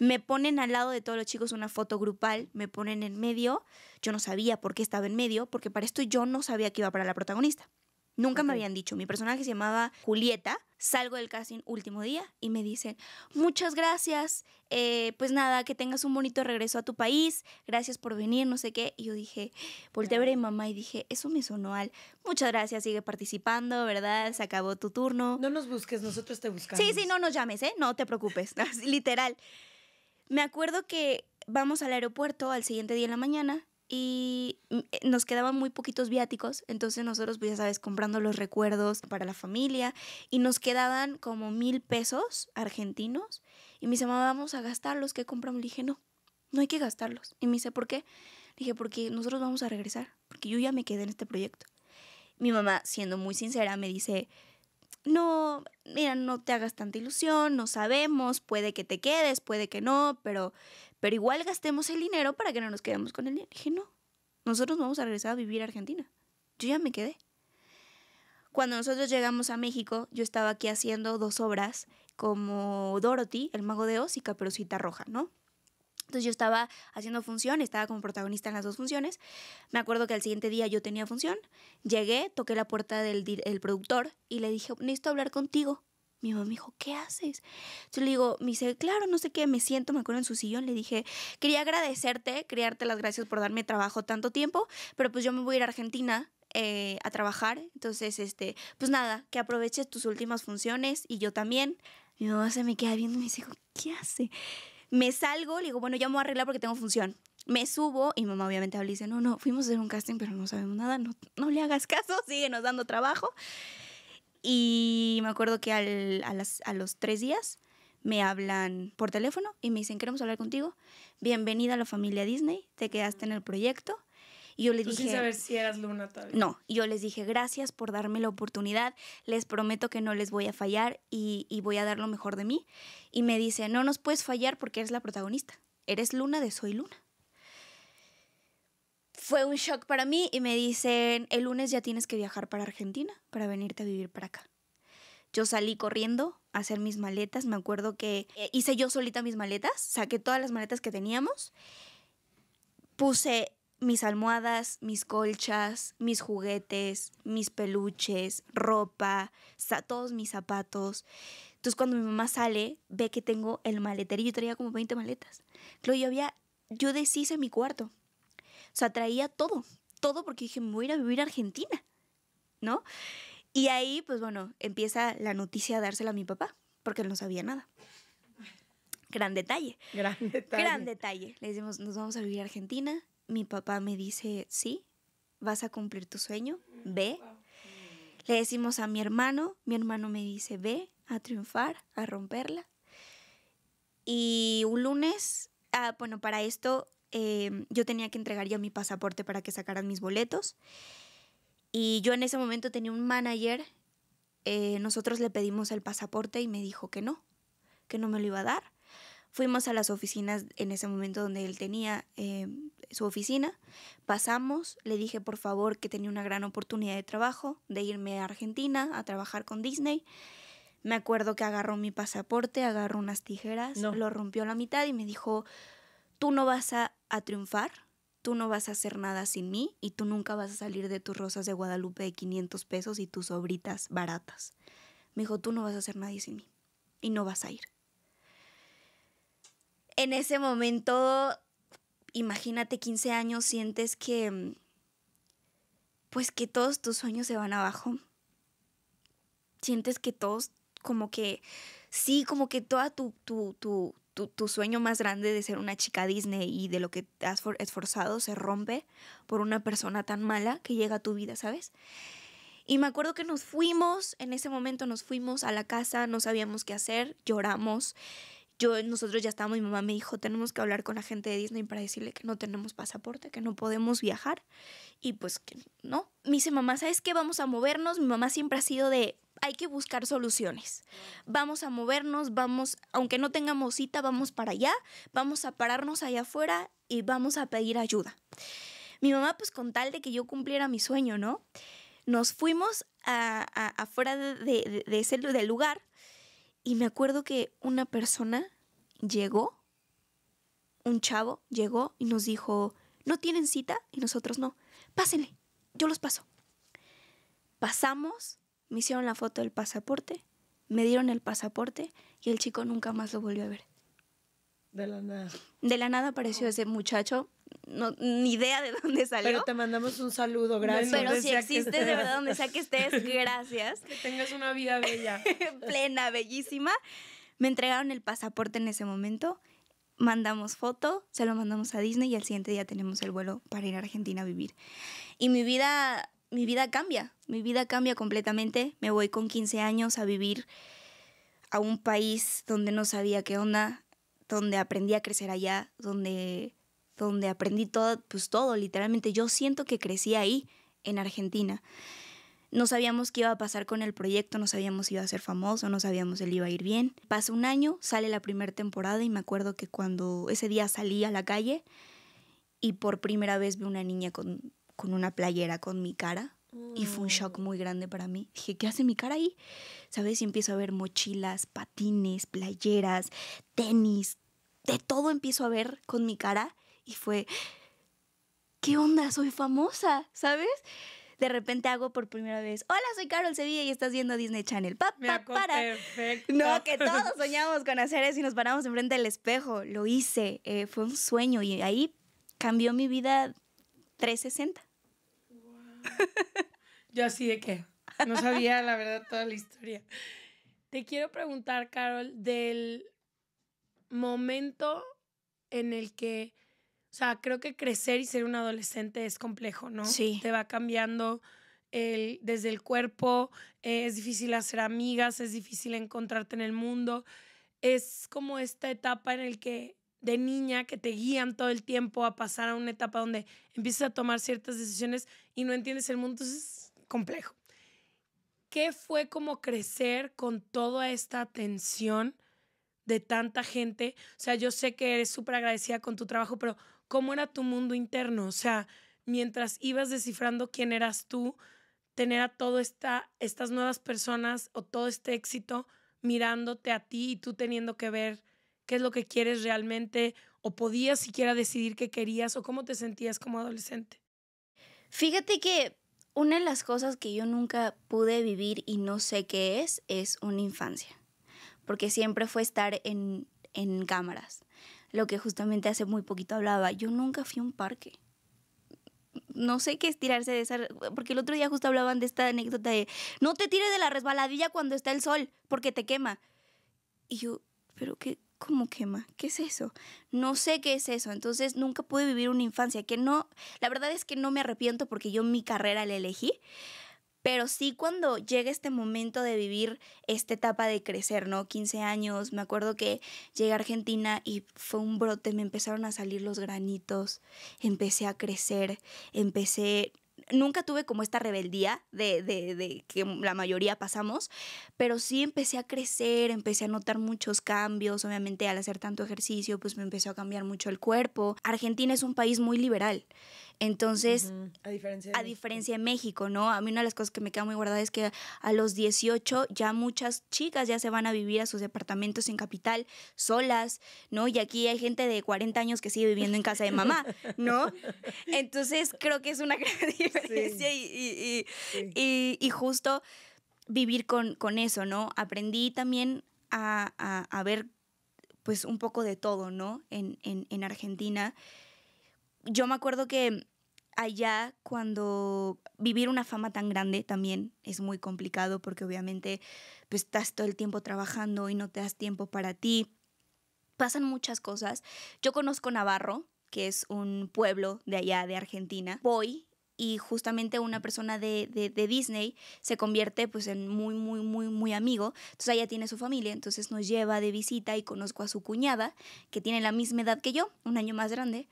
Me ponen al lado de todos los chicos una foto grupal, me ponen en medio. Yo no sabía por qué estaba en medio, porque para esto yo no sabía que iba para la protagonista. Nunca me habían dicho. Mi personaje se llamaba Julieta. Salgo del casting último día y me dicen, muchas gracias, eh, pues nada, que tengas un bonito regreso a tu país, gracias por venir, no sé qué. Y yo dije, volteé a ver a mamá y dije, eso me sonó al, muchas gracias, sigue participando, ¿verdad? Se acabó tu turno. No nos busques, nosotros te buscamos. Sí, sí, no nos llames, ¿eh? No te preocupes, <laughs> literal. Me acuerdo que vamos al aeropuerto al siguiente día en la mañana y mm, eh, nos quedaban muy poquitos viáticos, entonces nosotros, pues ya sabes, comprando los recuerdos para la familia y nos quedaban como mil pesos argentinos y me dice, mamá, vamos a gastarlos, ¿qué compramos? Le dije, no, no hay que gastarlos. Y me dice, ¿por qué? Le dije, porque nosotros vamos a regresar, porque yo ya me quedé en este proyecto. Mi mamá, siendo muy sincera, me dice, no, mira, no te hagas tanta ilusión, no sabemos, puede que te quedes, puede que no, pero pero igual gastemos el dinero para que no nos quedemos con el dinero. Dije, no, nosotros vamos a regresar a vivir a Argentina. Yo ya me quedé. Cuando nosotros llegamos a México, yo estaba aquí haciendo dos obras como Dorothy, el mago de Oz y Caperucita Roja, ¿no? Entonces yo estaba haciendo función, estaba como protagonista en las dos funciones. Me acuerdo que al siguiente día yo tenía función. Llegué, toqué la puerta del el productor y le dije, necesito hablar contigo. Mi mamá me dijo, ¿qué haces? Yo le digo, me dice, claro, no sé qué, me siento, me acuerdo en su sillón, le dije, quería agradecerte, crearte las gracias por darme trabajo tanto tiempo, pero pues yo me voy a ir a Argentina, eh, a trabajar. Entonces, este, pues nada, que aproveches tus últimas funciones y yo también. Mi mamá se me queda viendo y me dice, ¿qué hace? Me salgo, le digo, bueno, ya me a arreglar porque tengo función. Me subo y mamá obviamente habla y dice, no, no, fuimos a hacer un casting, pero no sabemos nada, no, no le hagas caso, síguenos <laughs> dando trabajo. Y me acuerdo que a, los tres días me hablan por teléfono y me dicen, queremos hablar contigo. Bienvenida a la familia Disney, te quedaste en el proyecto. Y yo les dije... Sin saber si eras Luna vez. No, yo les dije, gracias por darme la oportunidad, les prometo que no les voy a fallar y, y voy a dar lo mejor de mí. Y me dice, no nos puedes fallar porque eres la protagonista, eres Luna de Soy Luna fue un shock para mí y me dicen, el lunes ya tienes que viajar para Argentina para venirte a vivir para acá. Yo salí corriendo a hacer mis maletas, me acuerdo que eh, hice yo solita mis maletas, saqué todas las maletas que teníamos, puse mis almohadas, mis colchas, mis juguetes, mis peluches, ropa, todos mis zapatos. Entonces cuando mi mamá sale, ve que tengo el maletero y yo traía como 20 maletas. yo había, yo deshice mi cuarto sea, traía todo, todo porque dije, me voy a ir a vivir a Argentina, ¿no? Y ahí, pues bueno, empieza la noticia a dársela a mi papá, porque él no sabía nada. Gran detalle. Gran detalle. Gran detalle. Le decimos, nos vamos a vivir a Argentina. Mi papá me dice, sí, vas a cumplir tu sueño, ve. Le decimos a mi hermano, mi hermano me dice, ve a triunfar, a romperla. Y un lunes, ah, bueno, para esto Em, yo tenía que entregar ya mi pasaporte para que sacaran mis boletos. Y yo en ese momento tenía un manager, eh, nosotros le pedimos el pasaporte y me dijo que no, que no me lo iba a dar. Fuimos a las oficinas en ese momento donde él tenía em, su oficina, pasamos, le dije por favor que tenía una gran oportunidad de trabajo, de irme a Argentina a trabajar con Disney. Me acuerdo que agarró mi pasaporte, agarró unas tijeras, lo rompió a la mitad y me dijo, tú no vas a, triunfar, tú no vas a hacer nada sin mí y tú nunca vas a salir de tus rosas de Guadalupe de 500 pesos y tus sobritas baratas. Me dijo, tú no vas a hacer nadie sin mí y no vas a ir. En ese momento, imagínate 15 años, sientes que, pues que todos tus sueños se van abajo. Sientes que todos, como que, sí, como que toda tu, tu, sueño más grande de ser una chica Disney y de lo que te has esforzado se rompe por una persona tan mala que llega a tu vida, ¿sabes? Y me acuerdo que nos fuimos, en ese momento nos fuimos a la casa, no sabíamos qué hacer, lloramos. Yo, nosotros ya estábamos, mi mamá me dijo, tenemos que hablar con la gente de Disney para decirle que no tenemos pasaporte, que no podemos viajar. Y pues que no. Me dice, mamá, ¿sabes qué? Vamos a movernos. Mi mamá siempre ha sido de, hay que buscar soluciones. Vamos a movernos, vamos, aunque no tengamos cita, vamos para allá, vamos a pararnos allá afuera y vamos a pedir ayuda. Mi mamá, pues con tal de que yo cumpliera mi sueño, ¿no? Nos fuimos a, afuera de, ese del lugar y me acuerdo que una persona llegó, un chavo llegó y nos dijo, no tienen cita y nosotros no, pásenle, yo los paso. Pasamos me hicieron la foto del pasaporte, me dieron el pasaporte y el chico nunca más lo volvió a ver. De la nada. De la nada apareció ese muchacho, no, ni idea de <laughs> dónde salió. Pero te mandamos un saludo, gracias. Pero si existes, de verdad, donde sea que <laughs> estés, gracias. Que tengas una vida bella. <laughs> Plena, bellísima. Me entregaron el pasaporte en ese momento, mandamos foto, se lo mandamos a Disney y al siguiente día tenemos el vuelo para ir a Argentina a vivir. Y mi vida mi vida cambia, mi vida cambia completamente. Me voy con 15 años a vivir a un país donde no sabía qué onda, donde aprendí a crecer allá, donde, donde aprendí todo, pues todo, literalmente. Yo siento que crecí ahí, en Argentina. No sabíamos qué iba a pasar con el proyecto, no sabíamos si iba a ser famoso, no sabíamos si iba a ir bien. Pasa un año, sale la primera temporada y me acuerdo que cuando ese día salí a la calle y por primera vez vi una niña con con una playera con mi cara y fue un shock mm. muy grande para mí. Dije, ¿qué hace mi cara ahí? ¿Sabes? Y empiezo a ver mochilas, patines, playeras, tenis, de todo empiezo a ver con mi cara y fue, ¿qué onda? Soy famosa, ¿sabes? de repente hago por primera vez, hola, soy Carol Sevilla y estás viendo Disney Channel. Pa, pa, para. Perfecto. No, que todos soñamos con hacer eso y nos paramos enfrente del espejo. Lo hice, eh, fue un sueño y ahí cambió mi vida 360. Yo así de que no sabía la verdad toda la historia. Te quiero preguntar, Carol, del momento en el que, o sea, creo que crecer y ser un adolescente es complejo, ¿no? Sí. Te va cambiando el, desde el cuerpo, es difícil hacer amigas, es difícil encontrarte en el mundo. Es como esta etapa en el que de niña que te guían todo el tiempo a pasar a una etapa donde empiezas a tomar ciertas decisiones y no entiendes el mundo, entonces es complejo. ¿Qué fue como crecer con toda esta atención de tanta gente? O sea, yo sé que eres súper agradecida con tu trabajo, pero ¿cómo era tu mundo interno? O sea, mientras ibas descifrando quién eras tú, tener a todas esta, estas nuevas personas o todo este éxito mirándote a ti y tú teniendo que ver qué es lo que quieres realmente o podías siquiera decidir qué querías o cómo te sentías como adolescente. Fíjate que una de las cosas que yo nunca pude vivir y no sé qué es, es una infancia. Porque siempre fue estar en, cámaras. Lo que justamente hace muy poquito hablaba. Yo nunca fui a un parque no sé qué estirarse de esa. Porque el otro día justo hablaban de esta anécdota de no te tires de la resbaladilla cuando está el sol, porque te quema. Y yo, ¿pero qué, ¿Cómo quema? ¿Qué es eso? No sé qué es eso. Entonces nunca pude vivir una infancia que no, la verdad es que no me arrepiento porque yo mi carrera la elegí, pero sí cuando llega este momento de vivir esta etapa de crecer, ¿no? 15 años, me acuerdo que llegué a Argentina y fue un brote, me empezaron a salir los granitos, empecé a crecer, empecé nunca tuve como esta rebeldía de, que la mayoría pasamos, pero sí empecé a crecer, empecé a notar muchos cambios, obviamente al hacer tanto ejercicio, pues me empezó a cambiar mucho el cuerpo. Argentina es un país muy liberal. Entonces, a, diferencia de, México, ¿no? A mí una de las cosas que me queda muy guardada es que a los 18 ya muchas chicas ya se van a vivir a sus departamentos en capital solas, ¿no? Y aquí hay gente de 40 años que sigue viviendo en casa de mamá, ¿no? <laughs> Entonces, creo que es una <laughs> gran diferencia y, y, y, justo vivir con, eso, ¿no? Aprendí también a, a ver pues un poco de todo, ¿no? En, en, en Argentina yo me acuerdo que allá cuando vivir una fama tan grande también es muy complicado porque obviamente pues, estás todo el tiempo trabajando y no te das tiempo para ti. Pasan muchas cosas. Yo conozco Navarro, que es un pueblo de allá de Argentina. Voy y justamente una persona de, de, Disney se convierte pues en muy, muy, muy, muy amigo. Entonces allá tiene su familia, entonces nos lleva de visita y conozco a su cuñada, que tiene la misma edad que yo, un año más grande.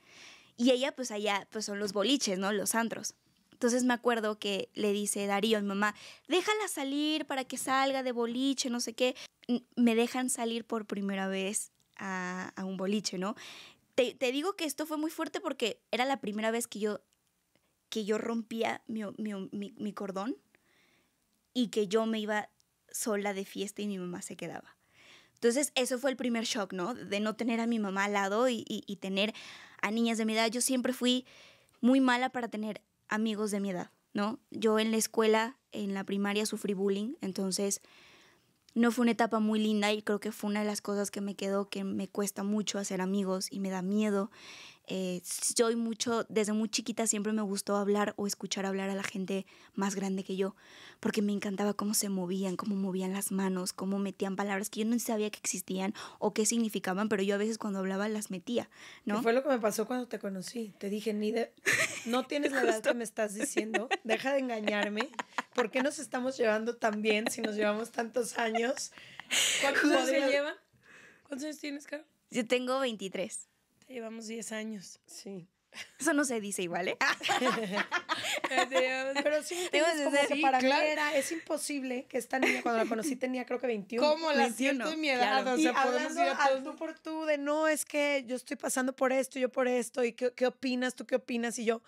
Y ella, pues allá, pues son los boliches, ¿no? Los antros. Entonces me acuerdo que le dice Darío mi mamá, déjala salir para que salga de boliche, no sé qué. Me dejan salir por primera vez a, un boliche, ¿no? Te, digo que esto fue muy fuerte porque era la primera vez que yo, que yo rompía mi, cordón y que yo me iba sola de fiesta y mi mamá se quedaba. Entonces, eso fue el primer shock, ¿no? De no tener a mi mamá al lado y, y tener a niñas de mi edad. Yo siempre fui muy mala para tener amigos de mi edad, ¿no? Yo en la escuela, en la primaria, sufrí bullying, entonces no fue una etapa muy linda y creo que fue una de las cosas que me quedó que me cuesta mucho hacer amigos y me da miedo. Eh, soy mucho, desde muy chiquita siempre me gustó hablar o escuchar hablar a la gente más grande que yo, porque me encantaba cómo se movían, cómo movían las manos, cómo metían palabras que yo no sabía que existían o qué significaban, pero yo a veces cuando hablaba las metía, ¿no? Fue lo que me pasó cuando te conocí. Te dije, ni de, no <laughs> tienes la edad que me estás diciendo, deja de engañarme. ¿Por qué nos estamos llevando tan bien si nos llevamos tantos años? <laughs> ¿Cuántos años se llevan? ¿Cuántos años tienes, Carlos? Yo tengo 23 llevamos 10 años. Sí. Eso no se dice igual, ¿eh? <laughs> Pero sí, que para era, es imposible que esta niña, cuando la conocí, tenía creo que 21. ¿Cómo? la siento en mi edad, hablando a tú por tú de, no, es que yo estoy pasando por esto, yo por esto, y qué, qué opinas, tú qué opinas, y yo,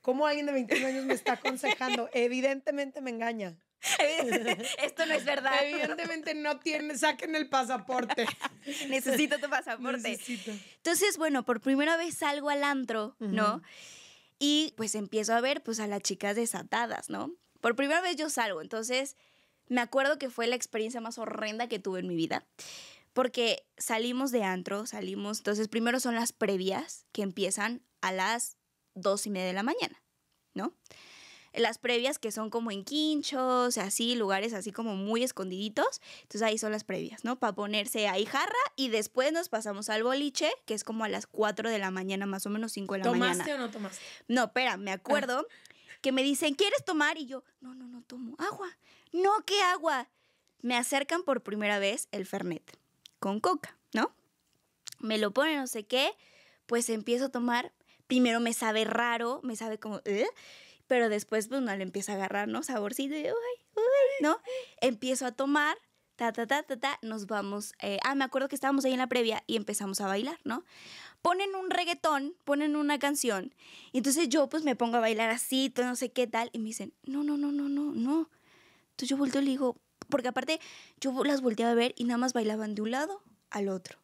¿cómo alguien de 21 años me está aconsejando? Evidentemente me engaña. <laughs> Esto no es verdad. Evidentemente no tiene, saquen el pasaporte. <laughs> Necesito tu pasaporte. Necesito. Entonces, bueno, por primera vez salgo al antro, ¿no? Y pues empiezo a ver pues a las chicas desatadas, ¿no? Por primera vez yo salgo, entonces me acuerdo que fue la experiencia más horrenda que tuve en mi vida. Porque salimos de antro, salimos, entonces primero son las previas que empiezan a las dos y media de la mañana, ¿no? las previas que son como en quinchos, así, lugares así como muy escondiditos. Entonces ahí son las previas, ¿no? Para ponerse ahí jarra y después nos pasamos al boliche, que es como a las 4 de la mañana, más o menos 5 de la mañana. ¿Tomaste o no tomaste? No, espera, me acuerdo ah. que me dicen, ¿quieres tomar? Y yo, no, no, no tomo agua. No, ¿qué agua? Me acercan por primera vez el Fernet con coca, ¿no? Me lo ponen, no sé qué, pues empiezo a tomar. Primero me sabe raro, me sabe como... ¿eh? pero después pues, uno le empieza a agarrar, ¿no? Saborcito de, uy, uy, ¿no? Empiezo a tomar, ta, ta, ta, ta, ta, nos vamos, eh, ah, me acuerdo que estábamos ahí en la previa y empezamos a bailar, ¿no? Ponen un reggaetón, ponen una canción, y entonces yo pues me pongo a bailar así, todo no sé qué tal, y me dicen, no, no, no, no, no, no. Entonces yo vuelto y le digo, porque aparte yo las volteaba a ver y nada más bailaban de un lado al otro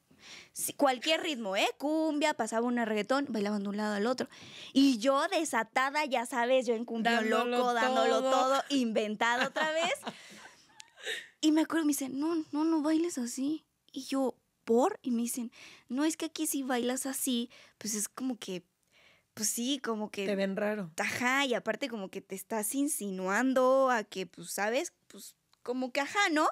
cualquier ritmo, ¿eh? Cumbia, pasaba un reggaetón, bailaban de un lado al otro. Y yo desatada, ya sabes, yo en cumbia loco, dándolo todo, inventado otra vez. y me acuerdo, me dicen, no, no, no bailes así. Y yo, ¿por? Y me dicen, no, es que aquí si bailas así, pues es como que pues sí, como que... Te ven raro. Ajá, y aparte como que te estás insinuando a que, pues, ¿sabes? Pues como que, ajá, ¿no?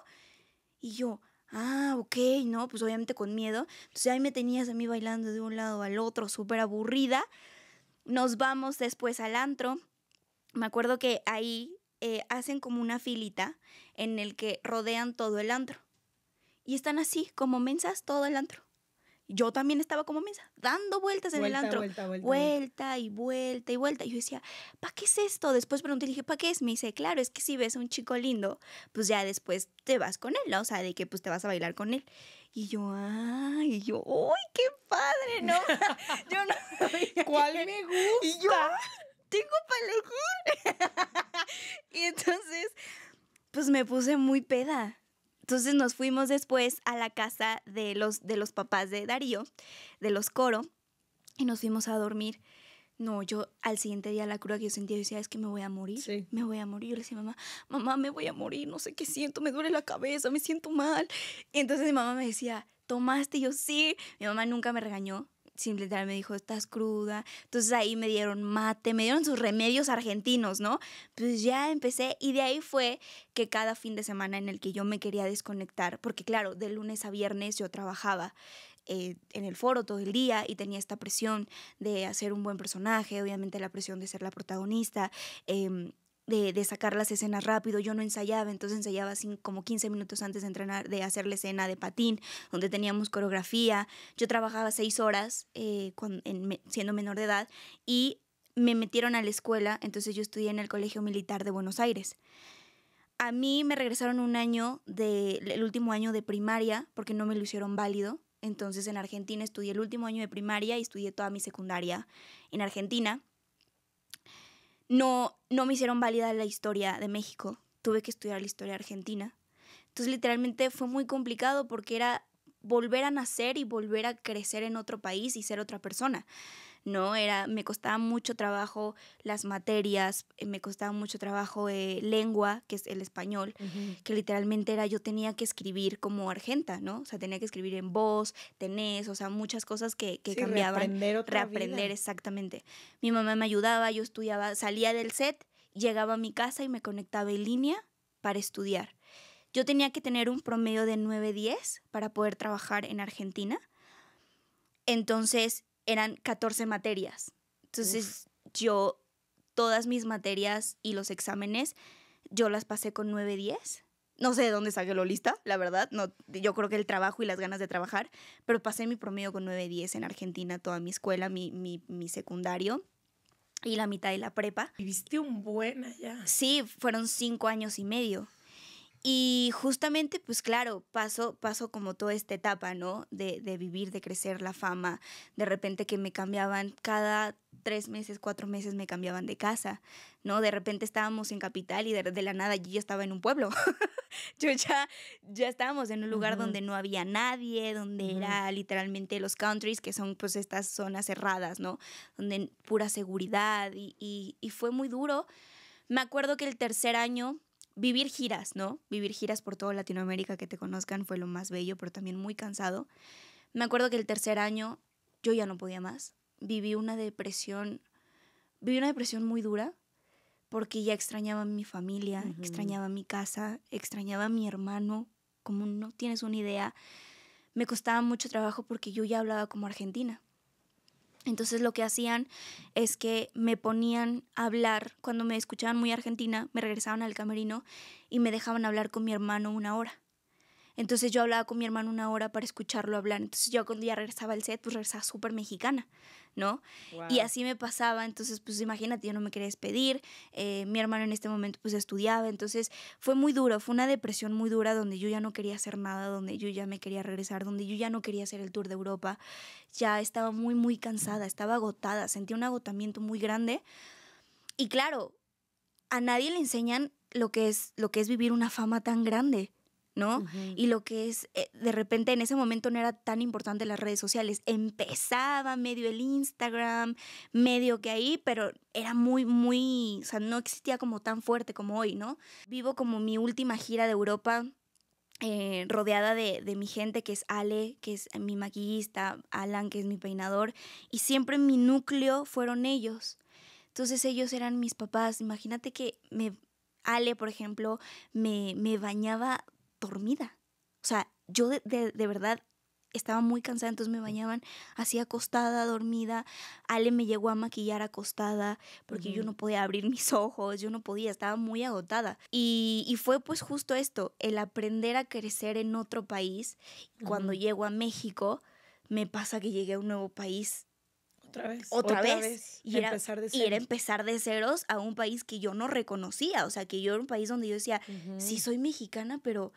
Y yo, Ah, ok, no, pues obviamente con miedo. Entonces ahí me tenías a mí bailando de un lado al otro, súper aburrida. Nos vamos después al antro. Me acuerdo que ahí eh, hacen como una filita en el que rodean todo el antro. Y están así, como mensas, todo el antro yo también estaba como mesa, dando vueltas en el antro. Vuelta, vuelta, vuelta, y vuelta y vuelta. Y yo decía, ¿para qué es esto? Después pregunté y dije, ¿para qué es? Me dice, claro, es que si ves a un chico lindo, pues ya después te vas con él, ¿no? O sea, de que pues te vas a bailar con él. Y yo, ay, y yo, ¡ay, qué padre! No, <laughs> yo ¿Cuál me <laughs> gusta? Y yo, tengo para <laughs> y entonces, pues me puse muy peda. Entonces nos fuimos después a la casa de los, de los papás de Darío, de los Coro, y nos fuimos a dormir. No, yo al siguiente día la cruda que yo sentía, yo decía, es que me voy a morir, sí. me voy a morir. Yo le decía, mamá, mamá, me voy a morir, no sé qué siento, me duele la cabeza, me siento mal. Y entonces mi mamá me decía, ¿tomaste? Y yo, sí. Mi mamá nunca me regañó, simplemente me dijo, estás cruda. Entonces ahí me dieron mate, me dieron sus remedios argentinos, ¿no? Pues ya empecé y de ahí fue que cada fin de semana en el que yo me quería desconectar, porque claro, de lunes a viernes yo trabajaba. Eh, en el foro todo el día y tenía esta presión de hacer un buen personaje, obviamente la presión de ser la protagonista, em, de, sacar las escenas rápido, yo no ensayaba, entonces ensayaba sin, como 15 minutos antes de entrenar, de hacer la escena de patín, donde teníamos coreografía, yo trabajaba 6 horas eh, con, siendo menor de edad y me metieron a la escuela, entonces yo estudié en el Colegio Militar de Buenos Aires. A mí me regresaron un año, de, el último año de primaria, porque no me lo hicieron válido, entonces en Argentina estudié el último año de primaria y estudié toda mi secundaria en Argentina no, me hicieron válida la historia de México. Tuve que estudiar la historia argentina. Entonces literalmente fue muy complicado porque era volver a nacer y volver a crecer en otro país y ser otra persona. ¿no? Era, me costaba mucho trabajo las materias, eh, me costaba mucho trabajo eh, lengua, que es el español, que literalmente era yo tenía que escribir como argenta, ¿no? O sea, tenía que escribir en voz, tenés, o sea, muchas cosas que, que cambiaban. Reaprender, otra reaprender exactamente. Mi mamá me ayudaba, yo estudiaba, salía del set, llegaba a mi casa y me conectaba en línea para estudiar. Yo tenía que tener un promedio de 9-10 para poder trabajar en Argentina. Entonces eran 14 materias. Entonces yo todas mis materias y los exámenes, yo las pasé con 9-10. No sé de dónde saqué lo lista, la verdad. No, yo creo que el trabajo y las ganas de trabajar, pero pasé mi promedio con 9-10 en Argentina, toda mi escuela, mi, mi secundario y la mitad de la prepa. ¿Viviste un buen allá? Sí, fueron cinco años y medio. Y justamente, pues claro, paso, paso como toda esta etapa, ¿no? De, vivir, de crecer, la fama. De repente que me cambiaban cada tres meses, cuatro meses me cambiaban de casa, ¿no? De repente estábamos en capital y de, la nada yo ya estaba en un pueblo. <laughs> yo ya, ya estábamos en un lugar donde no había nadie, donde era literalmente los countries, que son pues estas zonas cerradas, ¿no? Donde pura seguridad y fue muy duro. Me acuerdo que el tercer año vivir giras, ¿no? Vivir giras por toda Latinoamérica, que te conozcan, fue lo más bello, pero también muy cansado. Me acuerdo que el tercer año yo ya no podía más. Viví una depresión, viví una depresión muy dura, porque ya extrañaba mi familia, extrañaba mi casa, extrañaba a mi hermano, como no tienes una idea. Me costaba mucho trabajo porque yo ya hablaba como argentina. Entonces lo que hacían es que me ponían a hablar, cuando me escuchaban muy argentina, me regresaban al camerino y me dejaban hablar con mi hermano una hora. Entonces yo hablaba con mi hermano una hora para escucharlo hablar. Entonces yo cuando ya regresaba al set, pues regresaba súper mexicana, ¿no? Y así me pasaba. Entonces, pues imagínate, yo no me quería despedir. Eh, mi hermano en este momento pues estudiaba. Entonces fue muy duro, fue una depresión muy dura donde yo ya no quería hacer nada, donde yo ya me quería regresar, donde yo ya no quería hacer el tour de Europa. Ya estaba muy, muy cansada, estaba agotada, sentía un agotamiento muy grande. Y claro, a nadie le enseñan lo que es, lo que es vivir una fama tan grande. Y lo que es, eh, de repente en ese momento no era tan importante las redes sociales. Empezaba medio el Instagram, medio que ahí, pero era muy, muy, o sea, no existía como tan fuerte como hoy, ¿no? Vivo como mi última gira de Europa eh, rodeada de, de, mi gente, que es Ale, que es mi maquillista, Alan, que es mi peinador, y siempre mi núcleo fueron ellos. Entonces ellos eran mis papás. Imagínate que me, Ale, por ejemplo, me, me bañaba dormida. O sea, yo de, verdad estaba muy cansada, entonces me bañaban así acostada, dormida. Ale me llegó a maquillar acostada porque yo no podía abrir <laughs> mis ojos, yo no podía, estaba muy agotada. Y, fue pues justo esto, el aprender a crecer en otro país. Cuando llego a México, me pasa que llegué a un nuevo país otra vez. Otra, vez. Y, era, empezar de ceros. y era empezar de ceros a un país que yo no reconocía. O sea, que yo era un país donde yo decía, sí soy mexicana, pero,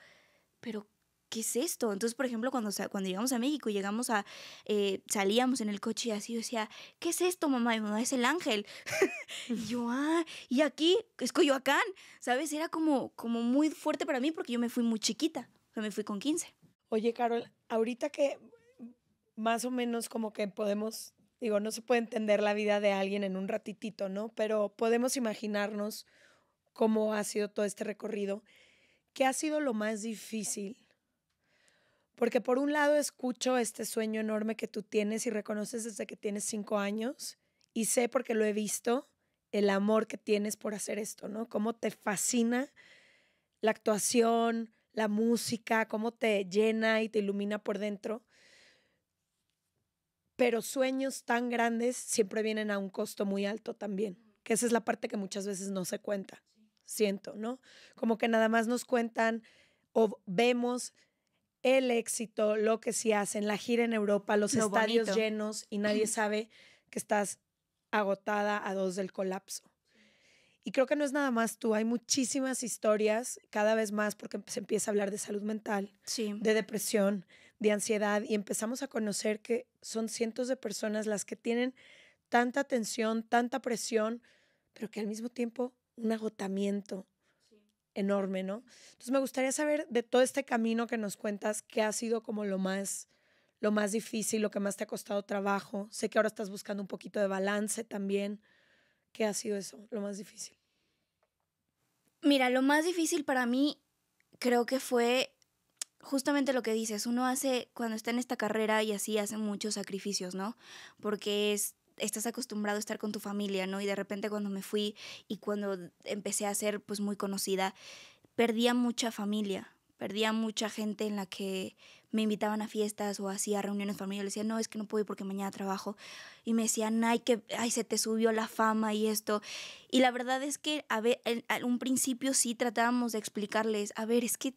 pero ¿qué es esto? Entonces, por ejemplo, cuando, cuando llegamos a México, llegamos a, eh, salíamos en el coche y así, yo decía, ¿qué es esto, mamá? mamá es el ángel. <laughs> y yo, <laughs> ah, y aquí es Coyoacán, ¿sabes? Era como, como muy fuerte para mí porque yo me fui muy chiquita, o me fui con 15. Oye, Carol, ahorita que más o menos como que podemos digo, no se puede entender la vida de alguien en un ratitito, ¿no? Pero podemos imaginarnos cómo ha sido todo este recorrido. ¿Qué ha sido lo más difícil? Porque por un lado escucho este sueño enorme que tú tienes y reconoces desde que tienes cinco años y sé porque lo he visto el amor que tienes por hacer esto, ¿no? Cómo te fascina la actuación, la música, cómo te llena y te ilumina por dentro pero sueños tan grandes siempre vienen a un costo muy alto también, que esa es la parte que muchas veces no se cuenta, siento, ¿no? Como que nada más nos cuentan o vemos el éxito, lo que sí hacen, la gira en Europa, los estadios llenos y nadie <clears throat> sabe que estás agotada a dos del colapso. Y creo que no es nada más tú, hay muchísimas historias cada vez más porque se empieza a hablar de salud mental, de depresión, de ansiedad y empezamos a conocer que son cientos de personas las que tienen tanta tensión, tanta presión, pero que al mismo tiempo un agotamiento enorme, ¿no? Entonces me gustaría saber de todo este camino que nos cuentas, qué ha sido como lo más lo más difícil, lo que más te ha costado trabajo. Sé que ahora estás buscando un poquito de balance también. ¿Qué ha sido eso, lo más difícil? Mira, lo más difícil para mí creo que fue justamente lo que dices, uno hace, cuando está en esta carrera y así, hace muchos sacrificios, ¿no? Porque es, estás acostumbrado a estar con tu familia, ¿no? Y de repente cuando me fui y cuando empecé a ser pues muy conocida, perdía mucha familia, perdía mucha gente en la que me invitaban a fiestas o hacía reuniones familiares. Le decía, no, es que no puedo porque mañana trabajo. Y me decían, ay, que ay, se te subió la fama y esto. Y la verdad es que a, ver, en un principio sí tratábamos de explicarles, a ver, es que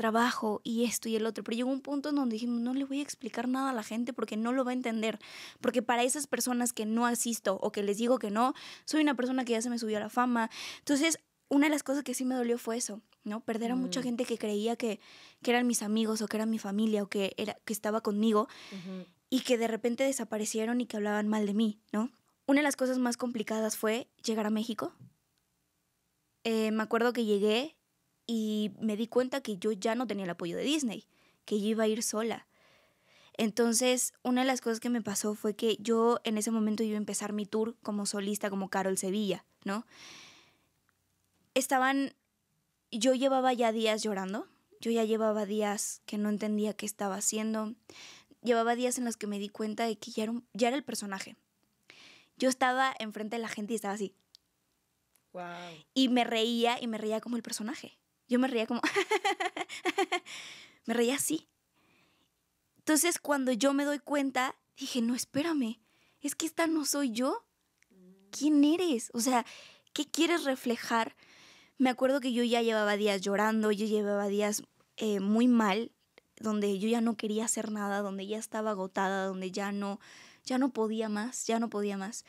trabajo y esto y el otro. Pero llegó un punto en donde dije, no le voy a explicar nada a la gente porque no lo va a entender. Porque para esas personas que no asisto o que les digo que no, soy una persona que ya se me subió la fama. Entonces, una de las cosas que sí me dolió fue eso, ¿no? Perder a mucha mm. gente que creía que, eran mis amigos o que era mi familia o que, era, que estaba conmigo y que de repente desaparecieron y que hablaban mal de mí, ¿no? Una de las cosas más complicadas fue llegar a México. Eh, me acuerdo que llegué y me di cuenta que yo ya no tenía el apoyo de Disney, que yo iba a ir sola. Entonces, una de las cosas que me pasó fue que yo en ese momento iba a empezar mi tour como solista, como Carol Sevilla, ¿no? Estaban, yo llevaba ya días llorando, yo ya llevaba días que no entendía qué estaba haciendo, llevaba días en los que me di cuenta de que ya era, ya era el personaje. Yo estaba enfrente de la gente y estaba así. Wow. Y me reía y me reía como el personaje yo me reía como, <laughs> me reía así. Entonces cuando yo me doy cuenta, dije, no, espérame, es que esta no soy yo. ¿Quién eres? O sea, ¿qué quieres reflejar? Me acuerdo que yo ya llevaba días llorando, yo llevaba días eh, muy mal, donde yo ya no quería hacer nada, donde ya estaba agotada, donde ya no, ya no podía más, ya no podía más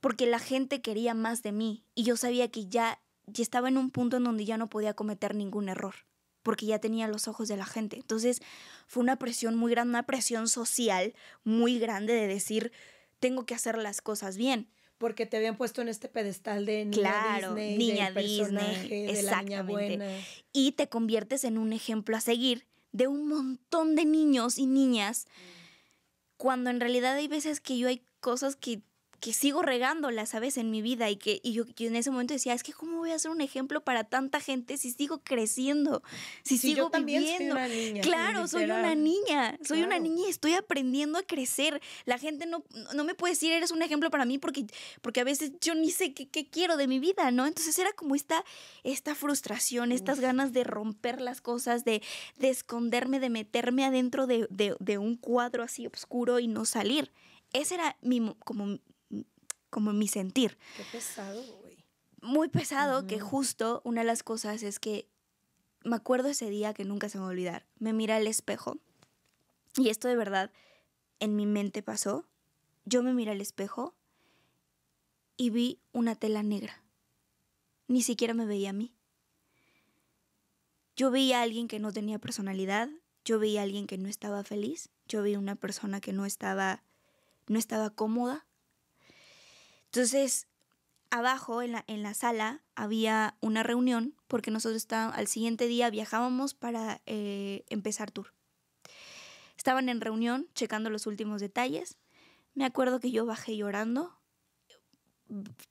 porque la gente quería más de mí y yo sabía que ya y estaba en un punto en donde ya no podía cometer ningún error, porque ya tenía los ojos de la gente. Entonces fue una presión muy grande, una presión social muy grande de decir, tengo que hacer las cosas bien. Porque te habían puesto en este pedestal de niña claro, Disney, niña Disney, exactamente. Y te conviertes en un ejemplo a seguir de un montón de niños y niñas, mm. cuando en realidad hay veces que yo hay cosas que que sigo regándola, ¿sabes? En mi vida y que y yo, en ese momento decía, es que cómo voy a ser un ejemplo para tanta gente si sigo creciendo, si, sigo yo viviendo. Soy una niña, claro, soy una niña, soy una niña y estoy aprendiendo a crecer. La gente no, no me puede decir, eres un ejemplo para mí porque, porque a veces yo ni sé qué, quiero de mi vida, ¿no? Entonces era como esta, esta frustración, estas ganas de romper las cosas, de, esconderme, de meterme adentro de, de, un cuadro así oscuro y no salir. Ese era mi, como como mi sentir. Qué pesado, güey. Muy pesado, que justo una de las cosas es que me acuerdo ese día que nunca se me va a olvidar. Me mira al espejo y esto de verdad en mi mente pasó. Yo me miré al espejo y vi una tela negra. Ni siquiera me veía a mí. Yo vi a alguien que no tenía personalidad, yo veía a alguien que no estaba feliz, yo vi a una persona que no estaba no estaba cómoda, entonces, abajo en la, sala había una reunión porque nosotros al siguiente día viajábamos para eh, empezar tour. Estaban en reunión checando los últimos detalles. Me acuerdo que yo bajé llorando,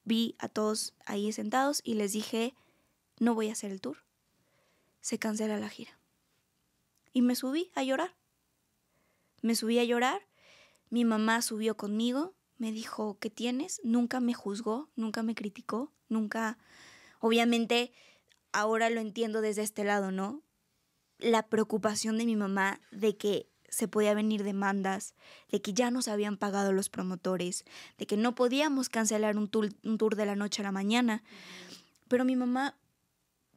vi a todos ahí sentados y les dije, no voy a hacer el tour. Se cancela la gira. Y me subí a llorar. Me subí a llorar, mi mamá subió conmigo, me dijo, ¿qué tienes? Nunca me juzgó, nunca me criticó, nunca... Obviamente, ahora lo entiendo desde este lado, ¿no? La preocupación de mi mamá de que se podía venir demandas, de que ya nos habían pagado los promotores, de que no podíamos cancelar un tour, un tour de la noche a la mañana. Pero mi mamá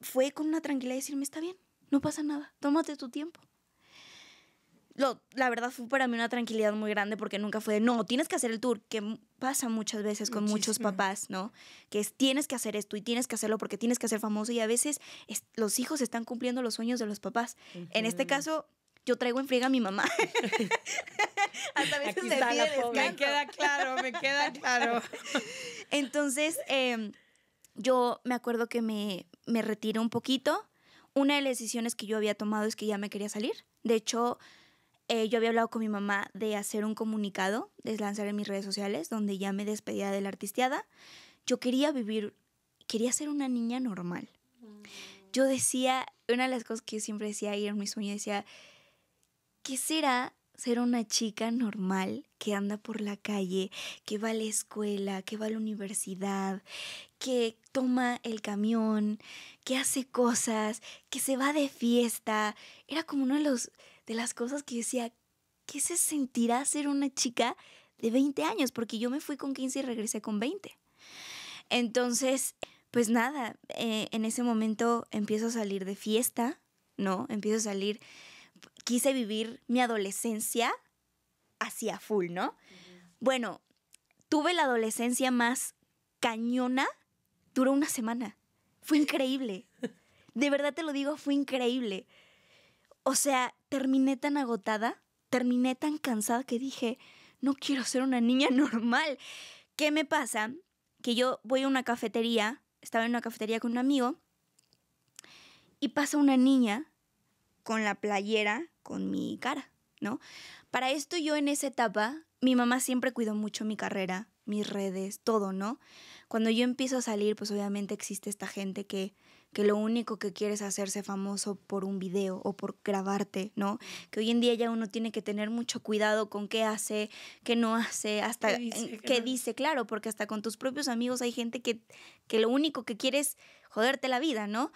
fue con una tranquilidad decirme, está bien, no pasa nada, tómate tu tiempo la verdad fue para mí una tranquilidad muy grande porque nunca fue de, no, tienes que hacer el tour, que pasa muchas veces con muchos papás, ¿no? Que es, tienes que hacer esto y tienes que hacerlo porque tienes que ser famoso y a veces los hijos están cumpliendo los sueños de los papás. En este caso, yo traigo en friega a mi mamá. <laughs> Hasta a veces me Me queda claro, me queda claro. <laughs> Entonces, em, yo me acuerdo que me, me retiré un poquito. Una de las decisiones que yo había tomado es que ya me quería salir. De hecho, eh, yo había hablado con mi mamá de hacer un comunicado, de lanzar en mis redes sociales, donde ya me despedía de la artisteada. Yo quería vivir, quería ser una niña normal. Yo decía, una de las cosas que siempre decía y en mi sueño decía, ¿qué será ser una chica normal que anda por la calle, que va a la escuela, que va a la universidad, que toma el camión, que hace cosas, que se va de fiesta? Era como uno de los de las cosas que decía, ¿qué se sentirá ser una chica de 20 años? Porque yo me fui con 15 y regresé con 20. Entonces, pues nada, eh, en ese momento empiezo a salir de fiesta, ¿no? Empiezo a salir, quise vivir mi adolescencia hacia full, ¿no? Bueno, tuve la adolescencia más cañona, duró una semana. Fue increíble. <laughs> De verdad te lo digo, fue increíble. O sea, terminé tan agotada, terminé tan cansada que dije, no quiero ser una niña <laughs> normal. ¿Qué me pasa? Que yo voy a una cafetería, estaba en una cafetería con un amigo, y pasa una niña con la playera, con mi cara, ¿no? Para esto yo en esa etapa, mi mamá siempre cuidó mucho mi carrera, mis redes, todo, ¿no? Cuando yo empiezo a salir, pues obviamente existe esta gente que que lo único que quieres es hacerse famoso por un video o por grabarte, ¿no? Que hoy en día ya uno tiene que tener mucho cuidado con qué hace, qué no hace, hasta qué dice, claro, porque hasta con tus propios amigos hay gente que, que lo único que quiere es joderte la vida, ¿no?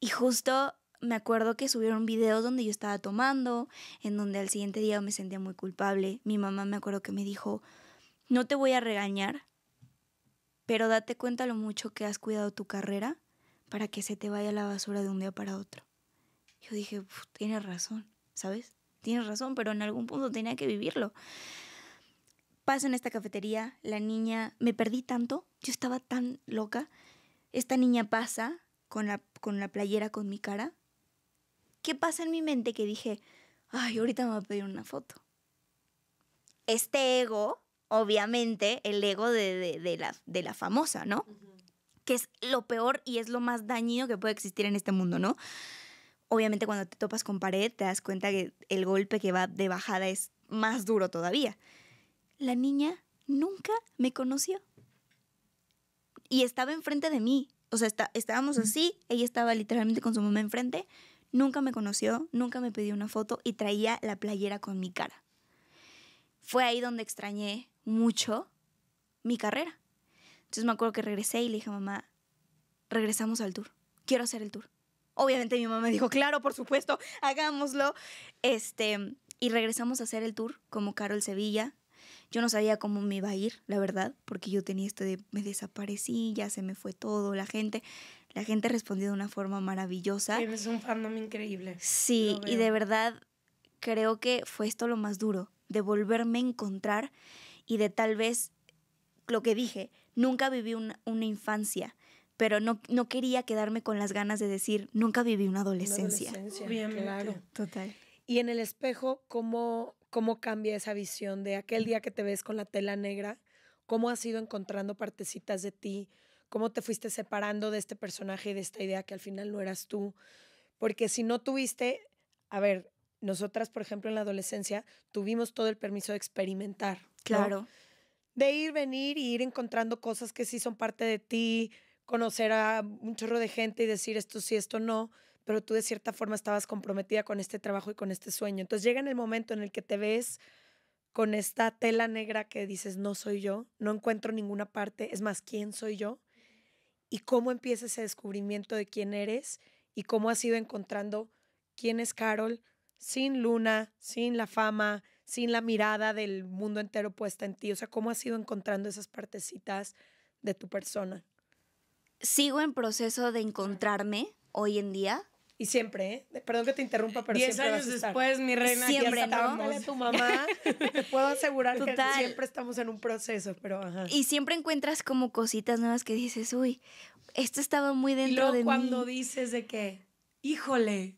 Y justo me acuerdo que subieron videos donde yo estaba tomando, en donde al siguiente día me sentía muy culpable. Mi mamá me acuerdo que me dijo, no te voy a regañar, pero date cuenta lo mucho que has cuidado tu carrera para que se te vaya la basura de un día para otro. Yo dije, tienes razón, ¿sabes? Tienes razón, pero en algún punto tenía que vivirlo. Paso en esta cafetería, la niña, me perdí tanto, yo estaba tan loca. Esta niña pasa con la, con la playera con mi cara. ¿Qué pasa en mi mente que dije, ay, ahorita me va a pedir una foto? Este ego, obviamente, el ego de, la, de la, famosa, ¿no? que es lo peor y es lo más dañino que puede existir en este mundo, ¿no? Obviamente cuando te topas con pared te das cuenta que el golpe que va de bajada es más duro todavía. La niña nunca me conoció. Y estaba enfrente de mí. O sea, estábamos así, ella estaba literalmente con su mamá enfrente. Nunca me conoció, nunca me pidió una foto y traía la playera con mi cara. Fue ahí donde extrañé mucho mi carrera. Entonces me acuerdo que regresé y le dije a mamá, regresamos al tour, quiero hacer el tour. Obviamente mi mamá me dijo, claro, por supuesto, hagámoslo. Este, y regresamos a hacer el tour como Carol Sevilla. Yo no sabía cómo me iba a ir, la verdad, porque yo tenía esto de me desaparecí, ya se me fue todo, la gente. La gente respondió de una forma maravillosa. Es un fandom increíble. Sí, y de verdad creo que fue esto lo más duro, de volverme a encontrar y de tal vez lo que dije, nunca viví una infancia, pero no, no quería quedarme con las ganas de decir, nunca viví una adolescencia. claro. Y en el espejo, ¿cómo, ¿cómo cambia esa visión de aquel día que te ves con la tela negra? ¿Cómo has ido encontrando partecitas de ti? ¿Cómo te fuiste separando de este personaje y de esta idea que al final no eras tú? Porque si no tuviste, a ver, nosotras, por ejemplo, en la adolescencia, tuvimos todo el permiso de experimentar. Claro de ir, venir y ir encontrando cosas que sí son parte de ti, conocer a un chorro de gente y decir esto sí, esto no, pero tú de cierta forma estabas comprometida con este trabajo y con este sueño. Entonces llega en el momento en el que te ves con esta tela negra que dices, no soy yo, no encuentro ninguna parte, es más, ¿quién soy yo? Y cómo empieza ese descubrimiento de quién eres y cómo has ido encontrando quién es Carol sin Luna, sin la fama, sin la mirada del mundo entero puesta en ti? O sea, ¿cómo has ido encontrando esas partecitas de tu persona? Sigo en proceso de encontrarme hoy en día. Y siempre, ¿eh? Perdón que te interrumpa, pero Diez siempre años después, mi reina, siempre, ¿no? tu <laughs> mamá. te puedo asegurar que siempre estamos en un proceso, pero Y siempre encuentras como cositas nuevas que dices, uy, esto estaba muy dentro de mí. de cuando dices de que, híjole,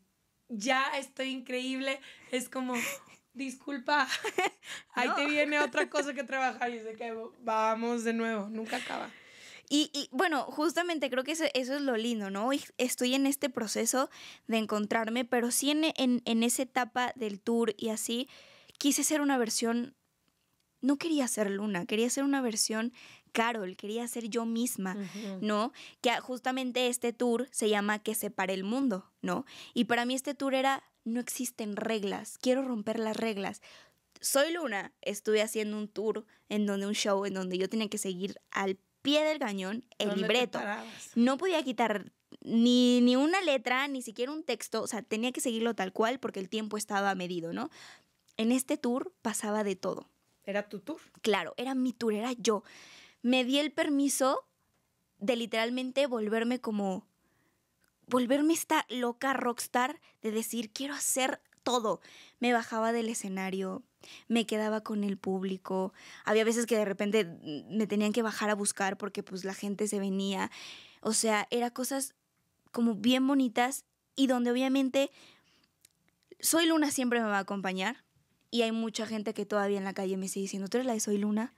ya estoy increíble, es como, disculpa, <laughs> ahí te viene <laughs> otra cosa que trabajar y dice que vamos de nuevo, nunca acaba. Y, bueno, justamente creo que eso, es lo lindo, ¿no? Estoy en este proceso de encontrarme, pero sí en, esa etapa del tour y así, quise ser una versión, no quería ser Luna, quería ser una versión Carol, quería ser yo misma, ¿no? Que justamente este tour se llama Que se pare el mundo, ¿no? Y para mí este tour era no existen reglas, quiero romper las reglas. Soy Luna, estuve haciendo un tour en donde un show en donde yo tenía que seguir al pie del cañón el libreto. No podía quitar ni, ni una letra, ni siquiera un texto, o sea, tenía que seguirlo tal cual porque el tiempo estaba medido, ¿no? En este tour pasaba de todo. ¿Era tu tour? Claro, era mi tour, era yo. Me di el permiso de literalmente volverme como volverme esta loca rockstar de decir, quiero hacer todo. Me bajaba del escenario, me quedaba con el público. Había veces que de repente me tenían que bajar a buscar porque pues la gente se venía. O sea, era cosas como bien bonitas y donde obviamente Soy Luna siempre me va a acompañar y hay mucha gente que todavía en la calle me sigue diciendo, "Tú eres la de Soy Luna."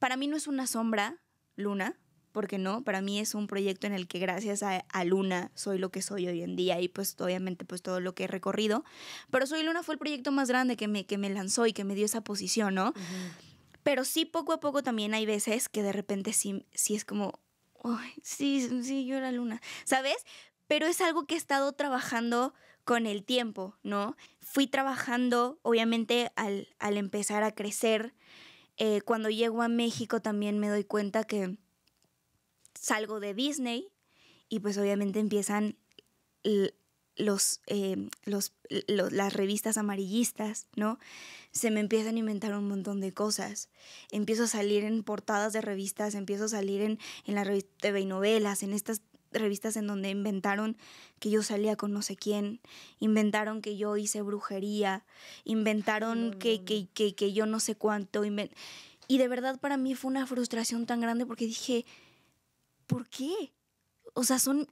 Para mí no es una sombra, Luna, porque no, para mí es un proyecto en el que gracias a, Luna soy lo que soy hoy en día y pues obviamente pues todo lo que he recorrido, pero Soy Luna fue el proyecto más grande que me, que me lanzó y que me dio esa posición, ¿no? Pero sí poco a poco también hay veces que de repente sí, sí es como, sí, sí, yo era Luna, ¿sabes? Pero es algo que he estado trabajando con el tiempo, ¿no? Fui trabajando, obviamente, al, empezar a crecer. Eh, cuando llego a México también me doy cuenta que salgo de Disney y pues obviamente empiezan los, eh, las revistas amarillistas, ¿no? Se me empiezan a inventar un montón de cosas. Empiezo a salir en portadas de revistas, empiezo a salir en, en la revista novelas, en estas revistas en donde inventaron que yo salía con no sé quién, inventaron que yo hice brujería, inventaron que, que, yo no sé cuánto. Y de verdad para mí fue una frustración tan grande porque dije, ¿por qué? O sea, son...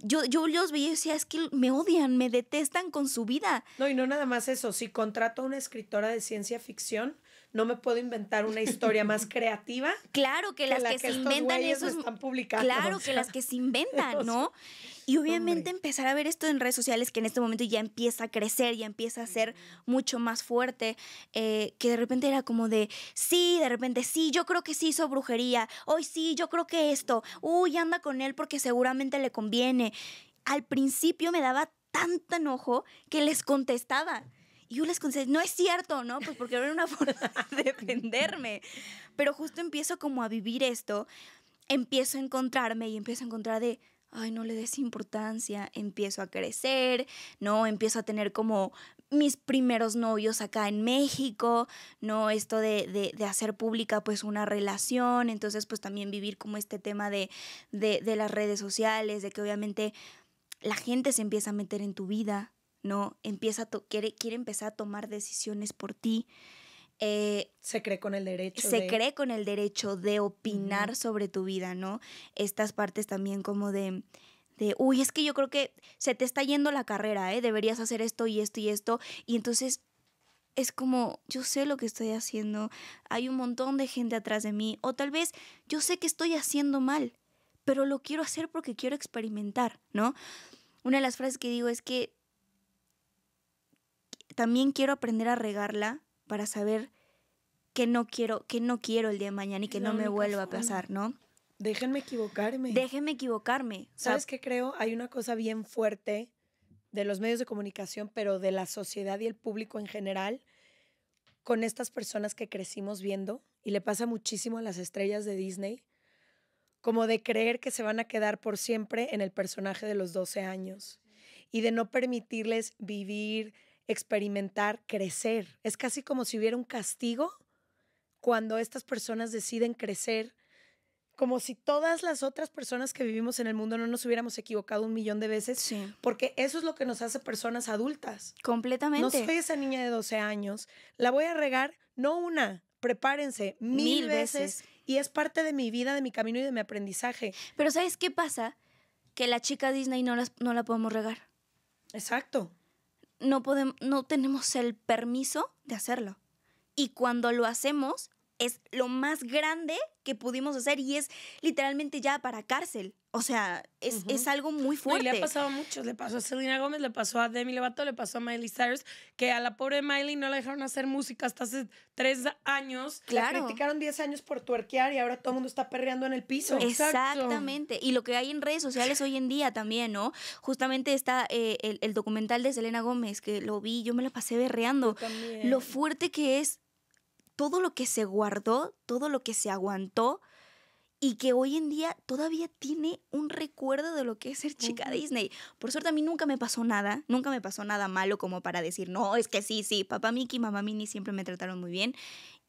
Yo, yo los veía y decía, es que me odian, me detestan con su vida. No, y no nada más eso, si contrato a una escritora de ciencia ficción, no me puedo inventar una historia más <laughs> creativa. Claro que, las que, se inventan esos, están publicando. Claro que las que se <laughs> inventan, ¿no? Y obviamente empezar a ver esto en redes sociales que en este momento ya empieza a crecer, ya empieza a ser mucho más fuerte, eh, que de repente era como de, sí, de repente, sí, yo creo que sí hizo brujería, hoy sí, yo creo que esto, uy, anda con él porque seguramente le conviene. Al principio me daba tanto enojo que les contestaba. Y yo les contesté, no es cierto, ¿no? Pues porque era una <laughs> forma de defenderme. Pero justo empiezo como a vivir esto, empiezo a encontrarme y empiezo a encontrar de, ay, no le des importancia, empiezo a crecer, ¿no? Empiezo a tener como mis primeros novios acá en México, ¿no? Esto de, de, hacer pública pues una relación, entonces pues también vivir como este tema de, las redes sociales, de que obviamente la gente se empieza a meter en tu vida, ¿no? Empieza quiere, quiere empezar a tomar decisiones por ti. Eh, se cree con el derecho. Se cree con el derecho de opinar sobre tu vida, ¿no? Estas partes también como de, de, uy, es que yo creo que se te está yendo la carrera, ¿eh? Deberías hacer esto y esto y esto. Y entonces es como, yo sé lo que estoy haciendo, hay un montón de gente atrás de mí, o tal vez yo sé que estoy haciendo mal, pero lo quiero hacer porque quiero experimentar, ¿no? Una de las frases que digo es que también quiero aprender a regarla para saber que no quiero, que no quiero el día de mañana y que no me vuelva a pasar, ¿no? Déjenme equivocarme. Déjenme equivocarme. ¿Sabes qué creo? Hay una cosa bien fuerte de los medios de comunicación, pero de la sociedad y el público en general, con estas personas que crecimos viendo, y le pasa muchísimo a las estrellas de Disney, como de creer que se van a quedar por siempre en el personaje de los 12 años y de no permitirles vivir, experimentar, crecer. Es casi como si hubiera un castigo cuando estas personas deciden crecer, como si todas las otras personas que vivimos en el mundo no nos hubiéramos equivocado un millón de veces, porque eso es lo que nos hace personas adultas. Completamente. No soy esa niña de 12 años, la voy a regar, no una, prepárense mil, veces. y es parte de mi vida, de mi camino y de mi aprendizaje. Pero ¿sabes qué pasa? Que la chica Disney no, no la podemos regar. Exacto no, podemos, no tenemos el permiso de hacerlo. Y cuando lo hacemos, es lo más grande que pudimos hacer y es literalmente ya para cárcel. O sea, es, algo muy fuerte. y le ha pasado a muchos. Le pasó a Selena Gómez, le pasó a Demi Lovato, le pasó a Miley Cyrus, que a la pobre Miley no la dejaron hacer música hasta hace tres años. Claro. La criticaron diez años por tuerquear y ahora todo el mundo está perreando en el piso. Exactamente. Y lo que hay en redes sociales hoy en día también, ¿no? Justamente está eh, el, el, documental de Selena Gómez, que lo vi, yo me la pasé berreando. Lo fuerte que es todo lo que se guardó, todo lo que se aguantó y que hoy en día todavía tiene un recuerdo de lo que es ser chica Disney. Por suerte a mí nunca me pasó nada, nunca me pasó nada malo como para decir, no, es que sí, sí, papá Mickey, mamá Minnie siempre me trataron muy bien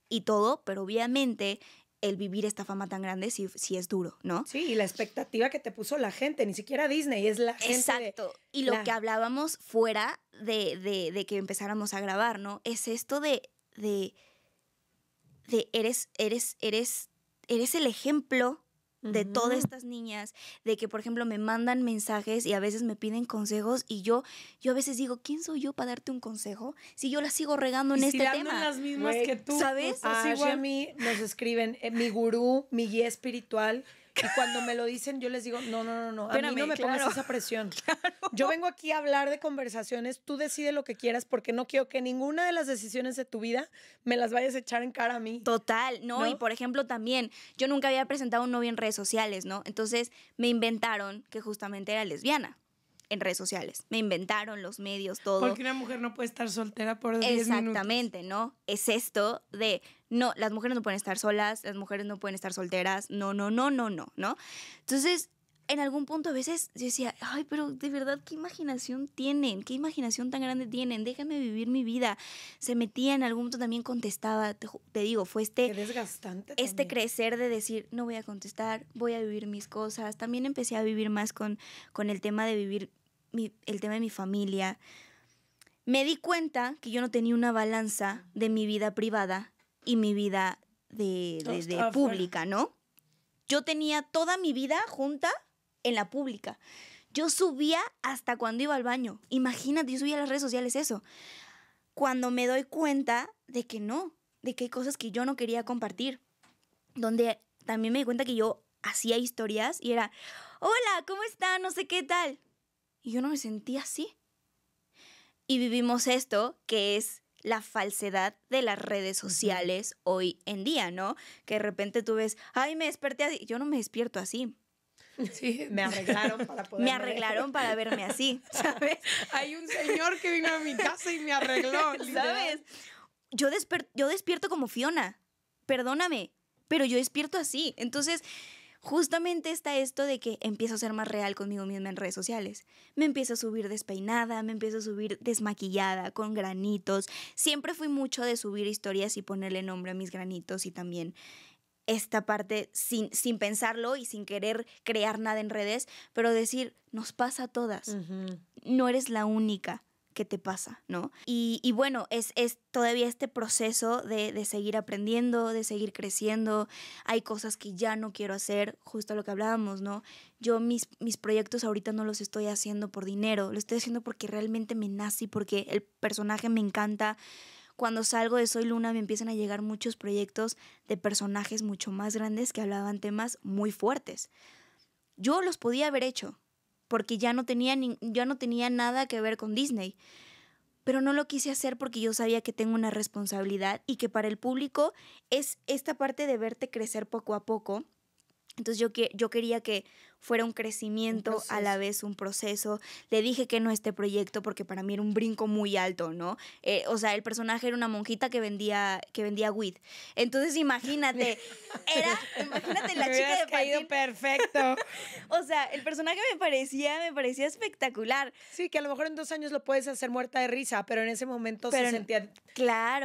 y todo, pero obviamente el vivir esta fama tan grande sí, es duro, ¿no? Sí, y la expectativa que te puso la gente, ni siquiera Disney, es la gente. Exacto. y lo que hablábamos fuera de, de, de, que empezáramos a grabar, ¿no? Es esto de de eres, eres, eres, eres el ejemplo de todas estas niñas, de que por ejemplo me mandan mensajes y a veces me piden consejos y yo yo a veces digo, ¿quién soy yo para darte un consejo? Si yo las sigo regando en este tema. las mismas que tú. ¿Sabes? Así a mí nos escriben eh, mi gurú, mi guía espiritual y cuando me lo dicen, yo les digo, no, no, no, no, a mí no me pongas esa presión. <laughs> Yo vengo aquí a hablar de conversaciones, tú decides lo que quieras porque no quiero que ninguna de las decisiones de tu vida me las vayas a echar en cara a mí. Total, no, ¿no? y por ejemplo también, yo nunca había presentado un novio en redes sociales, ¿no? Entonces me inventaron que justamente era lesbiana en redes sociales. Me inventaron los medios, todo. Porque una mujer no puede estar soltera por 10 Exactamente, ¿no? Es esto de, no, las mujeres no pueden estar solas, las mujeres no pueden estar solteras, no, no, no, no, no, ¿no? Entonces, en algún punto a veces yo decía, ay, pero de verdad, ¿qué imaginación tienen? ¿Qué imaginación tan grande tienen? Déjame vivir mi vida. Se metía en algún punto, también contestaba, te, digo, fue este... desgastante. Este crecer de decir, no voy a contestar, voy a vivir mis cosas. También empecé a vivir más con, con el tema de vivir, el tema de mi familia. Me di cuenta que yo no tenía una balanza de mi vida privada y mi vida pública, ¿no? Yo tenía toda mi vida junta en la pública. Yo subía hasta cuando iba al baño. Imagínate, yo subía a las redes sociales eso. Cuando me doy cuenta de que no, de que hay cosas que yo no quería compartir. Donde también me di cuenta que yo hacía historias y era, hola, ¿cómo está? No sé qué tal. Y yo no me sentía así. Y vivimos esto, que es la falsedad de las redes sociales hoy en día, ¿no? Que de repente tú ves, ay, me desperté así. Yo no me despierto así. <laughs> Me arreglaron para poder. Me arreglaron para verme así, <laughs> ¿sabes? Hay un señor que vino a mi casa y me arregló, <laughs> ¿sabes? Yo, yo despierto como Fiona, perdóname, pero yo despierto así. Entonces, justamente está esto de que empiezo a ser más real conmigo misma en redes sociales. Me empiezo a subir despeinada, me empiezo a subir desmaquillada, con granitos. Siempre fui mucho de subir historias y ponerle nombre a mis granitos y también esta parte sin, sin pensarlo y sin querer crear nada en redes, pero decir, nos pasa a todas, no eres la única que te pasa, ¿no? Y, bueno, es, es, todavía este proceso de, seguir aprendiendo, de seguir creciendo. Hay cosas que ya no quiero hacer, justo lo que hablábamos, ¿no? Yo mis, mis proyectos ahorita no los estoy haciendo por dinero, lo estoy haciendo porque realmente me nace, porque el personaje me encanta, cuando salgo de Soy Luna me empiezan a llegar muchos proyectos de personajes mucho más grandes que hablaban temas muy fuertes. Yo los podía haber hecho, porque ya no tenía, ni, ya no tenía nada que ver con Disney. Pero no lo quise hacer porque yo sabía que tengo una responsabilidad y que para el público es esta parte de verte crecer poco a poco entonces yo, que, yo quería que fuera un crecimiento, a la vez un proceso. Le dije que no este proyecto porque para mí era un brinco muy alto, ¿no? Eh, o sea, el personaje era una monjita que vendía, que vendía weed. Entonces imagínate, <laughs> era, imagínate la chica de caído perfecto. <laughs> o sea, el personaje me parecía, me parecía espectacular. Sí, que a lo mejor en dos años lo puedes hacer muerta de risa, pero en ese momento se sentía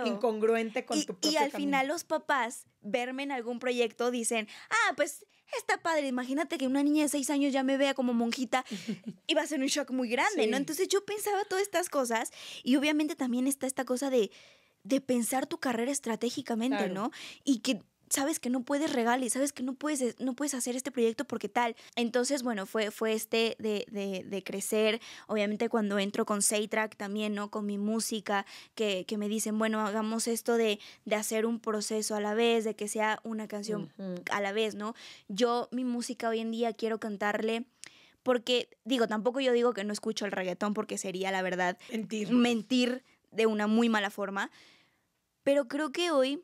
incongruente con y, tu propio Y al final los papás verme en algún proyecto dicen, ah, pues está padre. Imagínate que una niña de seis años ya me vea como monjita, iba <laughs> a ser un shock muy grande, ¿no? Entonces yo pensaba todas estas cosas y obviamente también está esta cosa de, de pensar tu carrera estratégicamente, ¿no? Y que sabes que no puedes regalar y sabes que no puedes, no puedes hacer este proyecto porque tal. Entonces, bueno, fue, fue este de, de, crecer. Obviamente cuando entro con Seitrack también, ¿no? Con mi música, que, que me dicen, bueno, hagamos esto de, hacer un proceso a la vez, de que sea una canción a la vez, ¿no? Yo mi música hoy en día quiero cantarle porque digo, tampoco yo digo que no escucho el reggaetón porque sería la verdad mentir de una muy mala forma, pero creo que hoy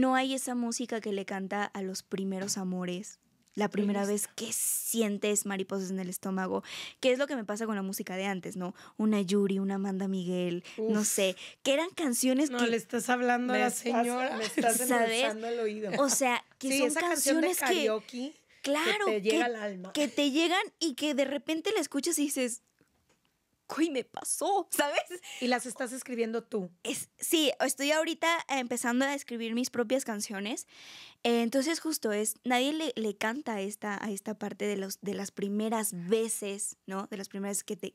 no hay esa música que le canta a los primeros amores. La primera vez que sientes mariposas en el estómago, que es lo que me pasa con la música de antes, ¿no? Una Yuri, una Amanda Miguel, no sé, que eran canciones no, que. No, le estás hablando a la señora, <laughs> Le estás empezando el oído. O sea, que son canciones karaoke, que. Claro, que te llega al alma. Que te llegan y que de repente la escuchas y dices, y me pasó, ¿sabes? Y las estás escribiendo tú. Es, sí, estoy ahorita empezando a escribir mis propias canciones. Eh, entonces justo es, nadie le, le, canta esta, a esta parte de, los, de las primeras veces, ¿no? De las primeras que, de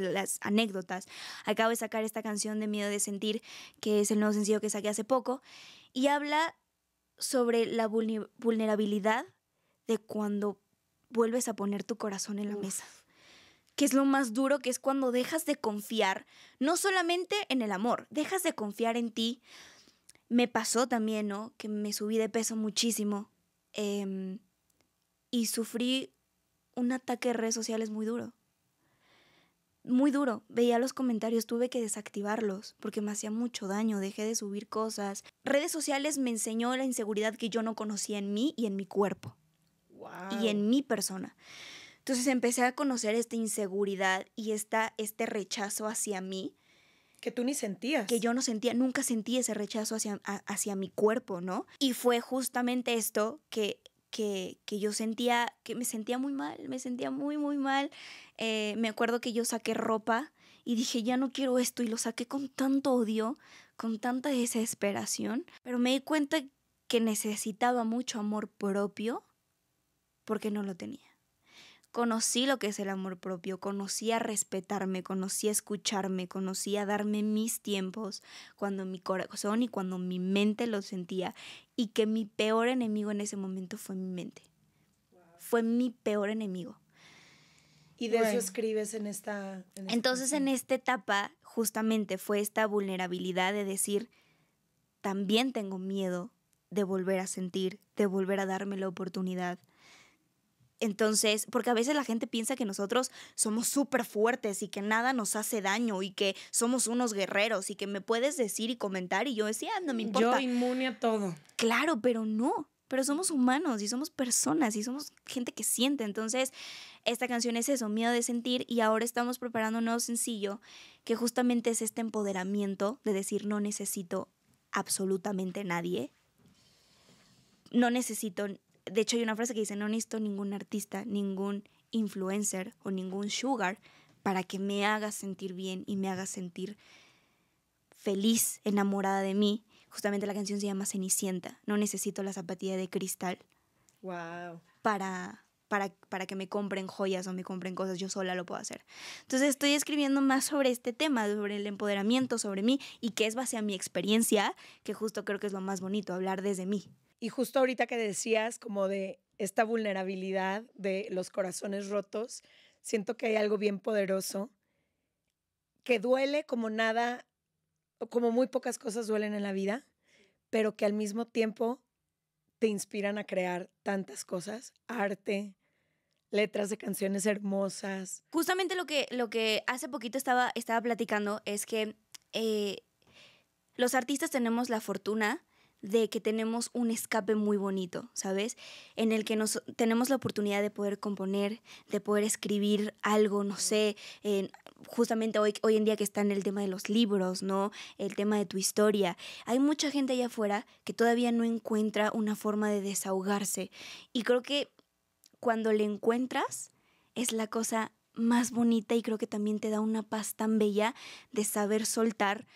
las anécdotas. Acabo de sacar esta canción de Miedo de Sentir, que es el nuevo sencillo que saqué hace poco, y habla sobre la vulnerabilidad de cuando vuelves a poner tu corazón en la mesa que es lo más duro, que es cuando dejas de confiar, no solamente en el amor, dejas de confiar en ti. Me pasó también, ¿no? Que me subí de peso muchísimo em, y sufrí un ataque de redes sociales muy duro. Muy duro. Veía los comentarios, tuve que desactivarlos porque me hacía mucho daño, dejé de subir cosas. Redes sociales me enseñó la inseguridad que yo no conocía en mí y en mi cuerpo. Y en mi persona. Entonces empecé a conocer esta inseguridad y esta, este rechazo hacia mí. Que tú ni sentías. Que yo no sentía, nunca sentí ese rechazo hacia, hacia mi cuerpo, ¿no? Y fue justamente esto que, que, que, yo sentía, que me sentía muy mal, me sentía muy, muy mal. Eh, me acuerdo que yo saqué ropa y dije, ya no quiero esto, y lo saqué con tanto odio, con tanta desesperación, pero me di cuenta que necesitaba mucho amor propio porque no lo tenía conocí lo que es el amor propio, conocí a respetarme, conocí a escucharme, conocí a darme mis tiempos cuando mi corazón y cuando mi mente lo sentía y que mi peor enemigo en ese momento fue mi mente. Fue mi peor enemigo. Y de eso escribes en esta... Entonces en esta etapa justamente fue esta vulnerabilidad de decir, también tengo miedo de volver a sentir, de volver a darme la oportunidad, entonces, porque a veces la gente piensa que nosotros somos súper fuertes y que nada nos hace daño y que somos unos guerreros y que me puedes decir y comentar y yo decía, ah, no me importa. Yo inmune a todo. Claro, pero no. Pero somos humanos y somos personas y somos gente que siente. Entonces, esta canción es eso, miedo de sentir. Y ahora estamos preparando un nuevo sencillo que justamente es este empoderamiento de decir no necesito absolutamente nadie. No necesito de hecho hay una frase que dice, no necesito ningún artista, ningún influencer o ningún sugar para que me haga sentir bien y me haga sentir feliz, enamorada de mí. Justamente la canción se llama Cenicienta. No necesito la zapatilla de cristal. Wow. Para, para, para que me compren joyas o me compren cosas, yo sola lo puedo hacer. Entonces estoy escribiendo más sobre este tema, sobre el empoderamiento, sobre mí y que es base a mi experiencia, que justo creo que es lo más bonito, hablar desde mí. Y justo ahorita que decías como de esta vulnerabilidad de los corazones rotos, siento que hay algo bien poderoso que duele como nada, como muy pocas cosas duelen en la vida, pero que al mismo tiempo te inspiran a crear tantas cosas, arte, letras de canciones hermosas. Justamente lo que, lo que hace poquito estaba, estaba platicando es que eh, los artistas tenemos la fortuna de que tenemos un escape muy bonito, ¿sabes? En el que nos, tenemos la oportunidad de poder componer, de poder escribir algo, no sé, justamente hoy, hoy en día que está en el tema de los libros, ¿no? El tema de tu historia. Hay mucha gente allá afuera que todavía no encuentra una forma de desahogarse. Y creo que cuando le encuentras es la cosa más bonita y creo que también te da una paz tan bella de saber soltar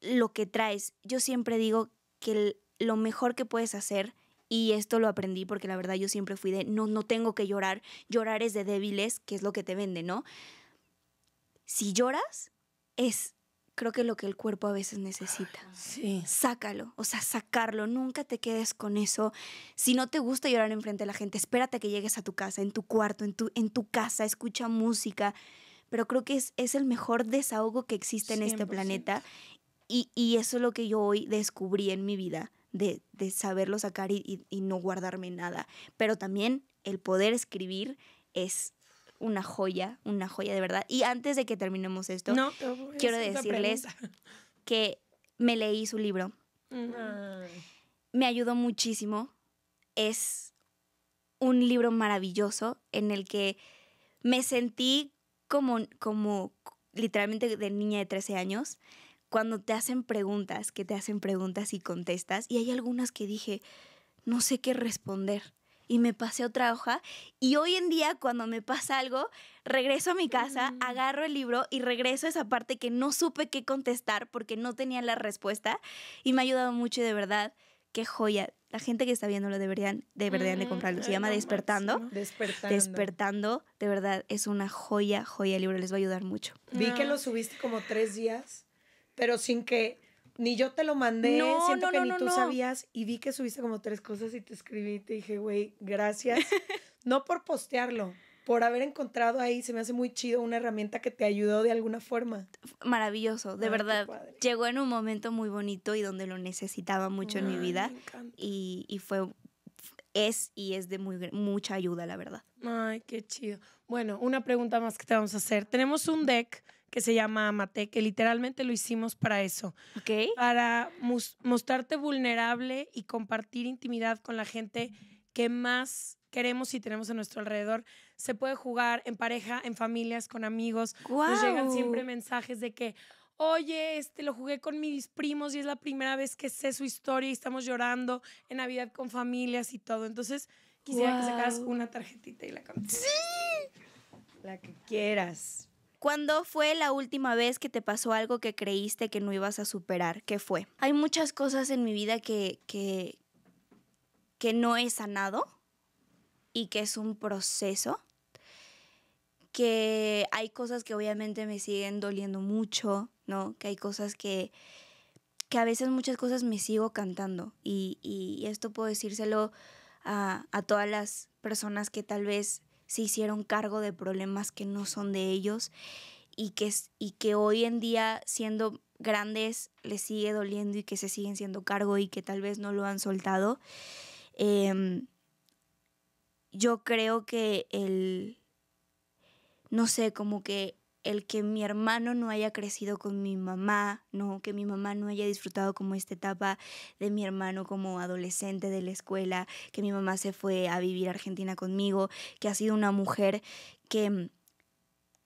lo que traes. Yo siempre digo que lo mejor que puedes hacer, y esto lo aprendí porque la verdad yo siempre fui de, no, no tengo que llorar, llorar es de débiles, que es lo que te vende, ¿no? Si lloras, es creo que lo que el cuerpo a veces necesita. Sí. Sácalo, o sea, sacarlo, nunca te quedes con eso. Si no te gusta llorar enfrente de la gente, espérate que llegues a tu casa, en tu cuarto, en tu, en tu casa, escucha música. Pero creo que es, es el mejor desahogo que existe en este planeta y, eso es lo que yo hoy descubrí en mi vida, de, saberlo sacar y, no guardarme nada. Pero también el poder escribir es una joya, una joya de verdad. Y antes de que terminemos esto, quiero decirles <laughs> que me leí su libro. Me ayudó muchísimo. Es un libro maravilloso en el que me sentí como, como literalmente de niña de 13 años cuando te hacen preguntas, que te hacen preguntas y contestas, y hay algunas que dije, no sé qué responder. Y me pasé otra hoja y hoy en día cuando me pasa algo, regreso a mi casa, mm. agarro el libro y regreso a esa parte que no supe qué contestar porque no tenía la respuesta y me ha ayudado mucho y de verdad, qué joya. La gente que está viendo lo deberían, deberían de mm, comprarlo. Se llama Despertando. Despertando. Despertando, de verdad, es una joya, joya el libro, les va a ayudar mucho. Vi que ah. lo subiste como tres días pero sin que ni yo te lo mandé, siento que ni tú sabías y vi que subiste como tres cosas y te escribí y te dije, güey, gracias, <laughs> no por postearlo, por haber encontrado ahí, se me hace muy chido una herramienta que te ayudó de alguna forma. Maravilloso, de verdad. Llegó en un momento muy bonito y donde lo necesitaba mucho en mi vida y, y, fue, es y es de muy, mucha ayuda, la verdad. Ay, qué chido. Bueno, una pregunta más que te vamos a hacer. Tenemos un deck que se llama Amate, que literalmente lo hicimos para eso. Para mostrarte vulnerable y compartir intimidad con la gente que más queremos y tenemos a nuestro alrededor. Se puede jugar en pareja, en familias, con amigos. Nos llegan siempre mensajes de que, oye, este lo jugué con mis primos y es la primera vez que sé su historia y estamos llorando en Navidad con familias y todo. Entonces, quisiera que sacaras una tarjetita y la conté. Sí. La que quieras. ¿Cuándo fue la última vez que te pasó algo que creíste que no ibas a superar? ¿Qué fue? Hay muchas cosas en mi vida que, que, que no he sanado y que es un proceso. Que hay cosas que obviamente me siguen doliendo mucho, ¿no? Que hay cosas que, que a veces muchas cosas me sigo cantando. Y, esto puedo decírselo a, a todas las personas que tal vez se hicieron cargo de problemas que no son de ellos y que, y que hoy en día, siendo grandes, les sigue doliendo y que se siguen siendo cargo y que tal vez no lo han soltado. Em, yo creo que el, no sé, como que el que mi hermano no haya crecido con mi mamá, no, que mi mamá no haya disfrutado como esta etapa de mi hermano como adolescente de la escuela, que mi mamá se fue a vivir a Argentina conmigo, que ha sido una mujer que,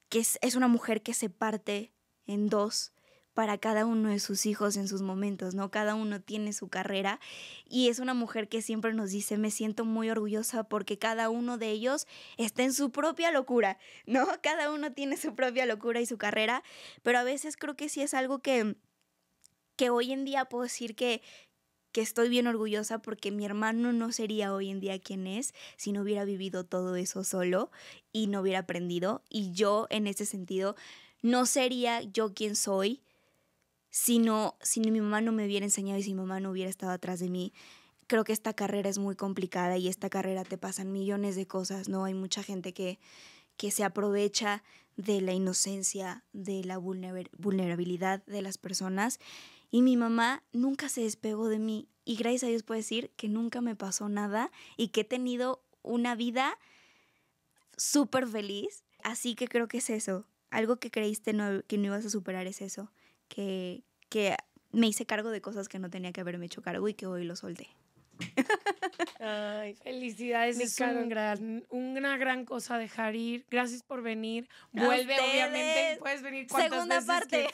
que es, es una mujer que se parte en dos para cada uno de sus hijos en sus momentos, ¿no? Cada uno tiene su carrera y es una mujer que siempre nos dice, me siento muy orgullosa porque cada uno de ellos está en su propia locura, ¿no? <laughs> Cada uno tiene su propia locura y su carrera, pero a veces creo que sí es algo que, que hoy en día puedo decir que, que estoy bien orgullosa porque mi hermano no sería hoy en día quien es si no hubiera vivido todo eso solo y no hubiera aprendido. Y yo en ese sentido no sería yo quien soy si no, mi mamá no me hubiera enseñado y si mi mamá no hubiera estado atrás de mí, creo que esta carrera es muy complicada y esta carrera te pasan millones de cosas, ¿no? Hay mucha gente que, que se aprovecha de la inocencia, de la vulnerabilidad de las personas. Y mi mamá nunca se despegó de mí. Y gracias a Dios puedo decir que nunca me pasó nada y que he tenido una vida súper feliz. Así que creo que es eso. Algo que creíste que no ibas a superar es eso que, que me hice cargo de cosas que no tenía que haberme hecho cargo y que hoy lo solté. Ay, felicidades, es gran, una gran cosa dejar ir. Gracias por venir. Vuelve, obviamente. Puedes venir Segunda parte.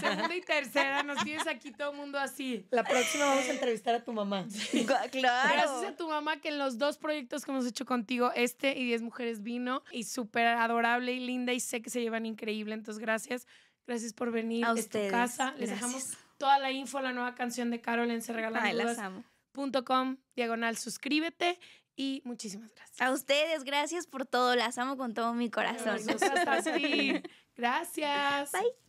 Segunda y tercera. Nos tienes aquí todo el mundo así. La próxima vamos a entrevistar a tu mamá. <laughs> Claro. Gracias a tu mamá que en los dos proyectos que hemos hecho contigo, este y 10 Mujeres vino, y súper adorable y linda, y sé que se llevan increíble. Entonces, gracias. Gracias por venir a tu casa. Les dejamos toda la info, la nueva canción de Carol en serregalandudas.com, diagonal, suscríbete y muchísimas gracias. A ustedes, gracias por todo. Las amo con todo mi corazón. gracias. Bye.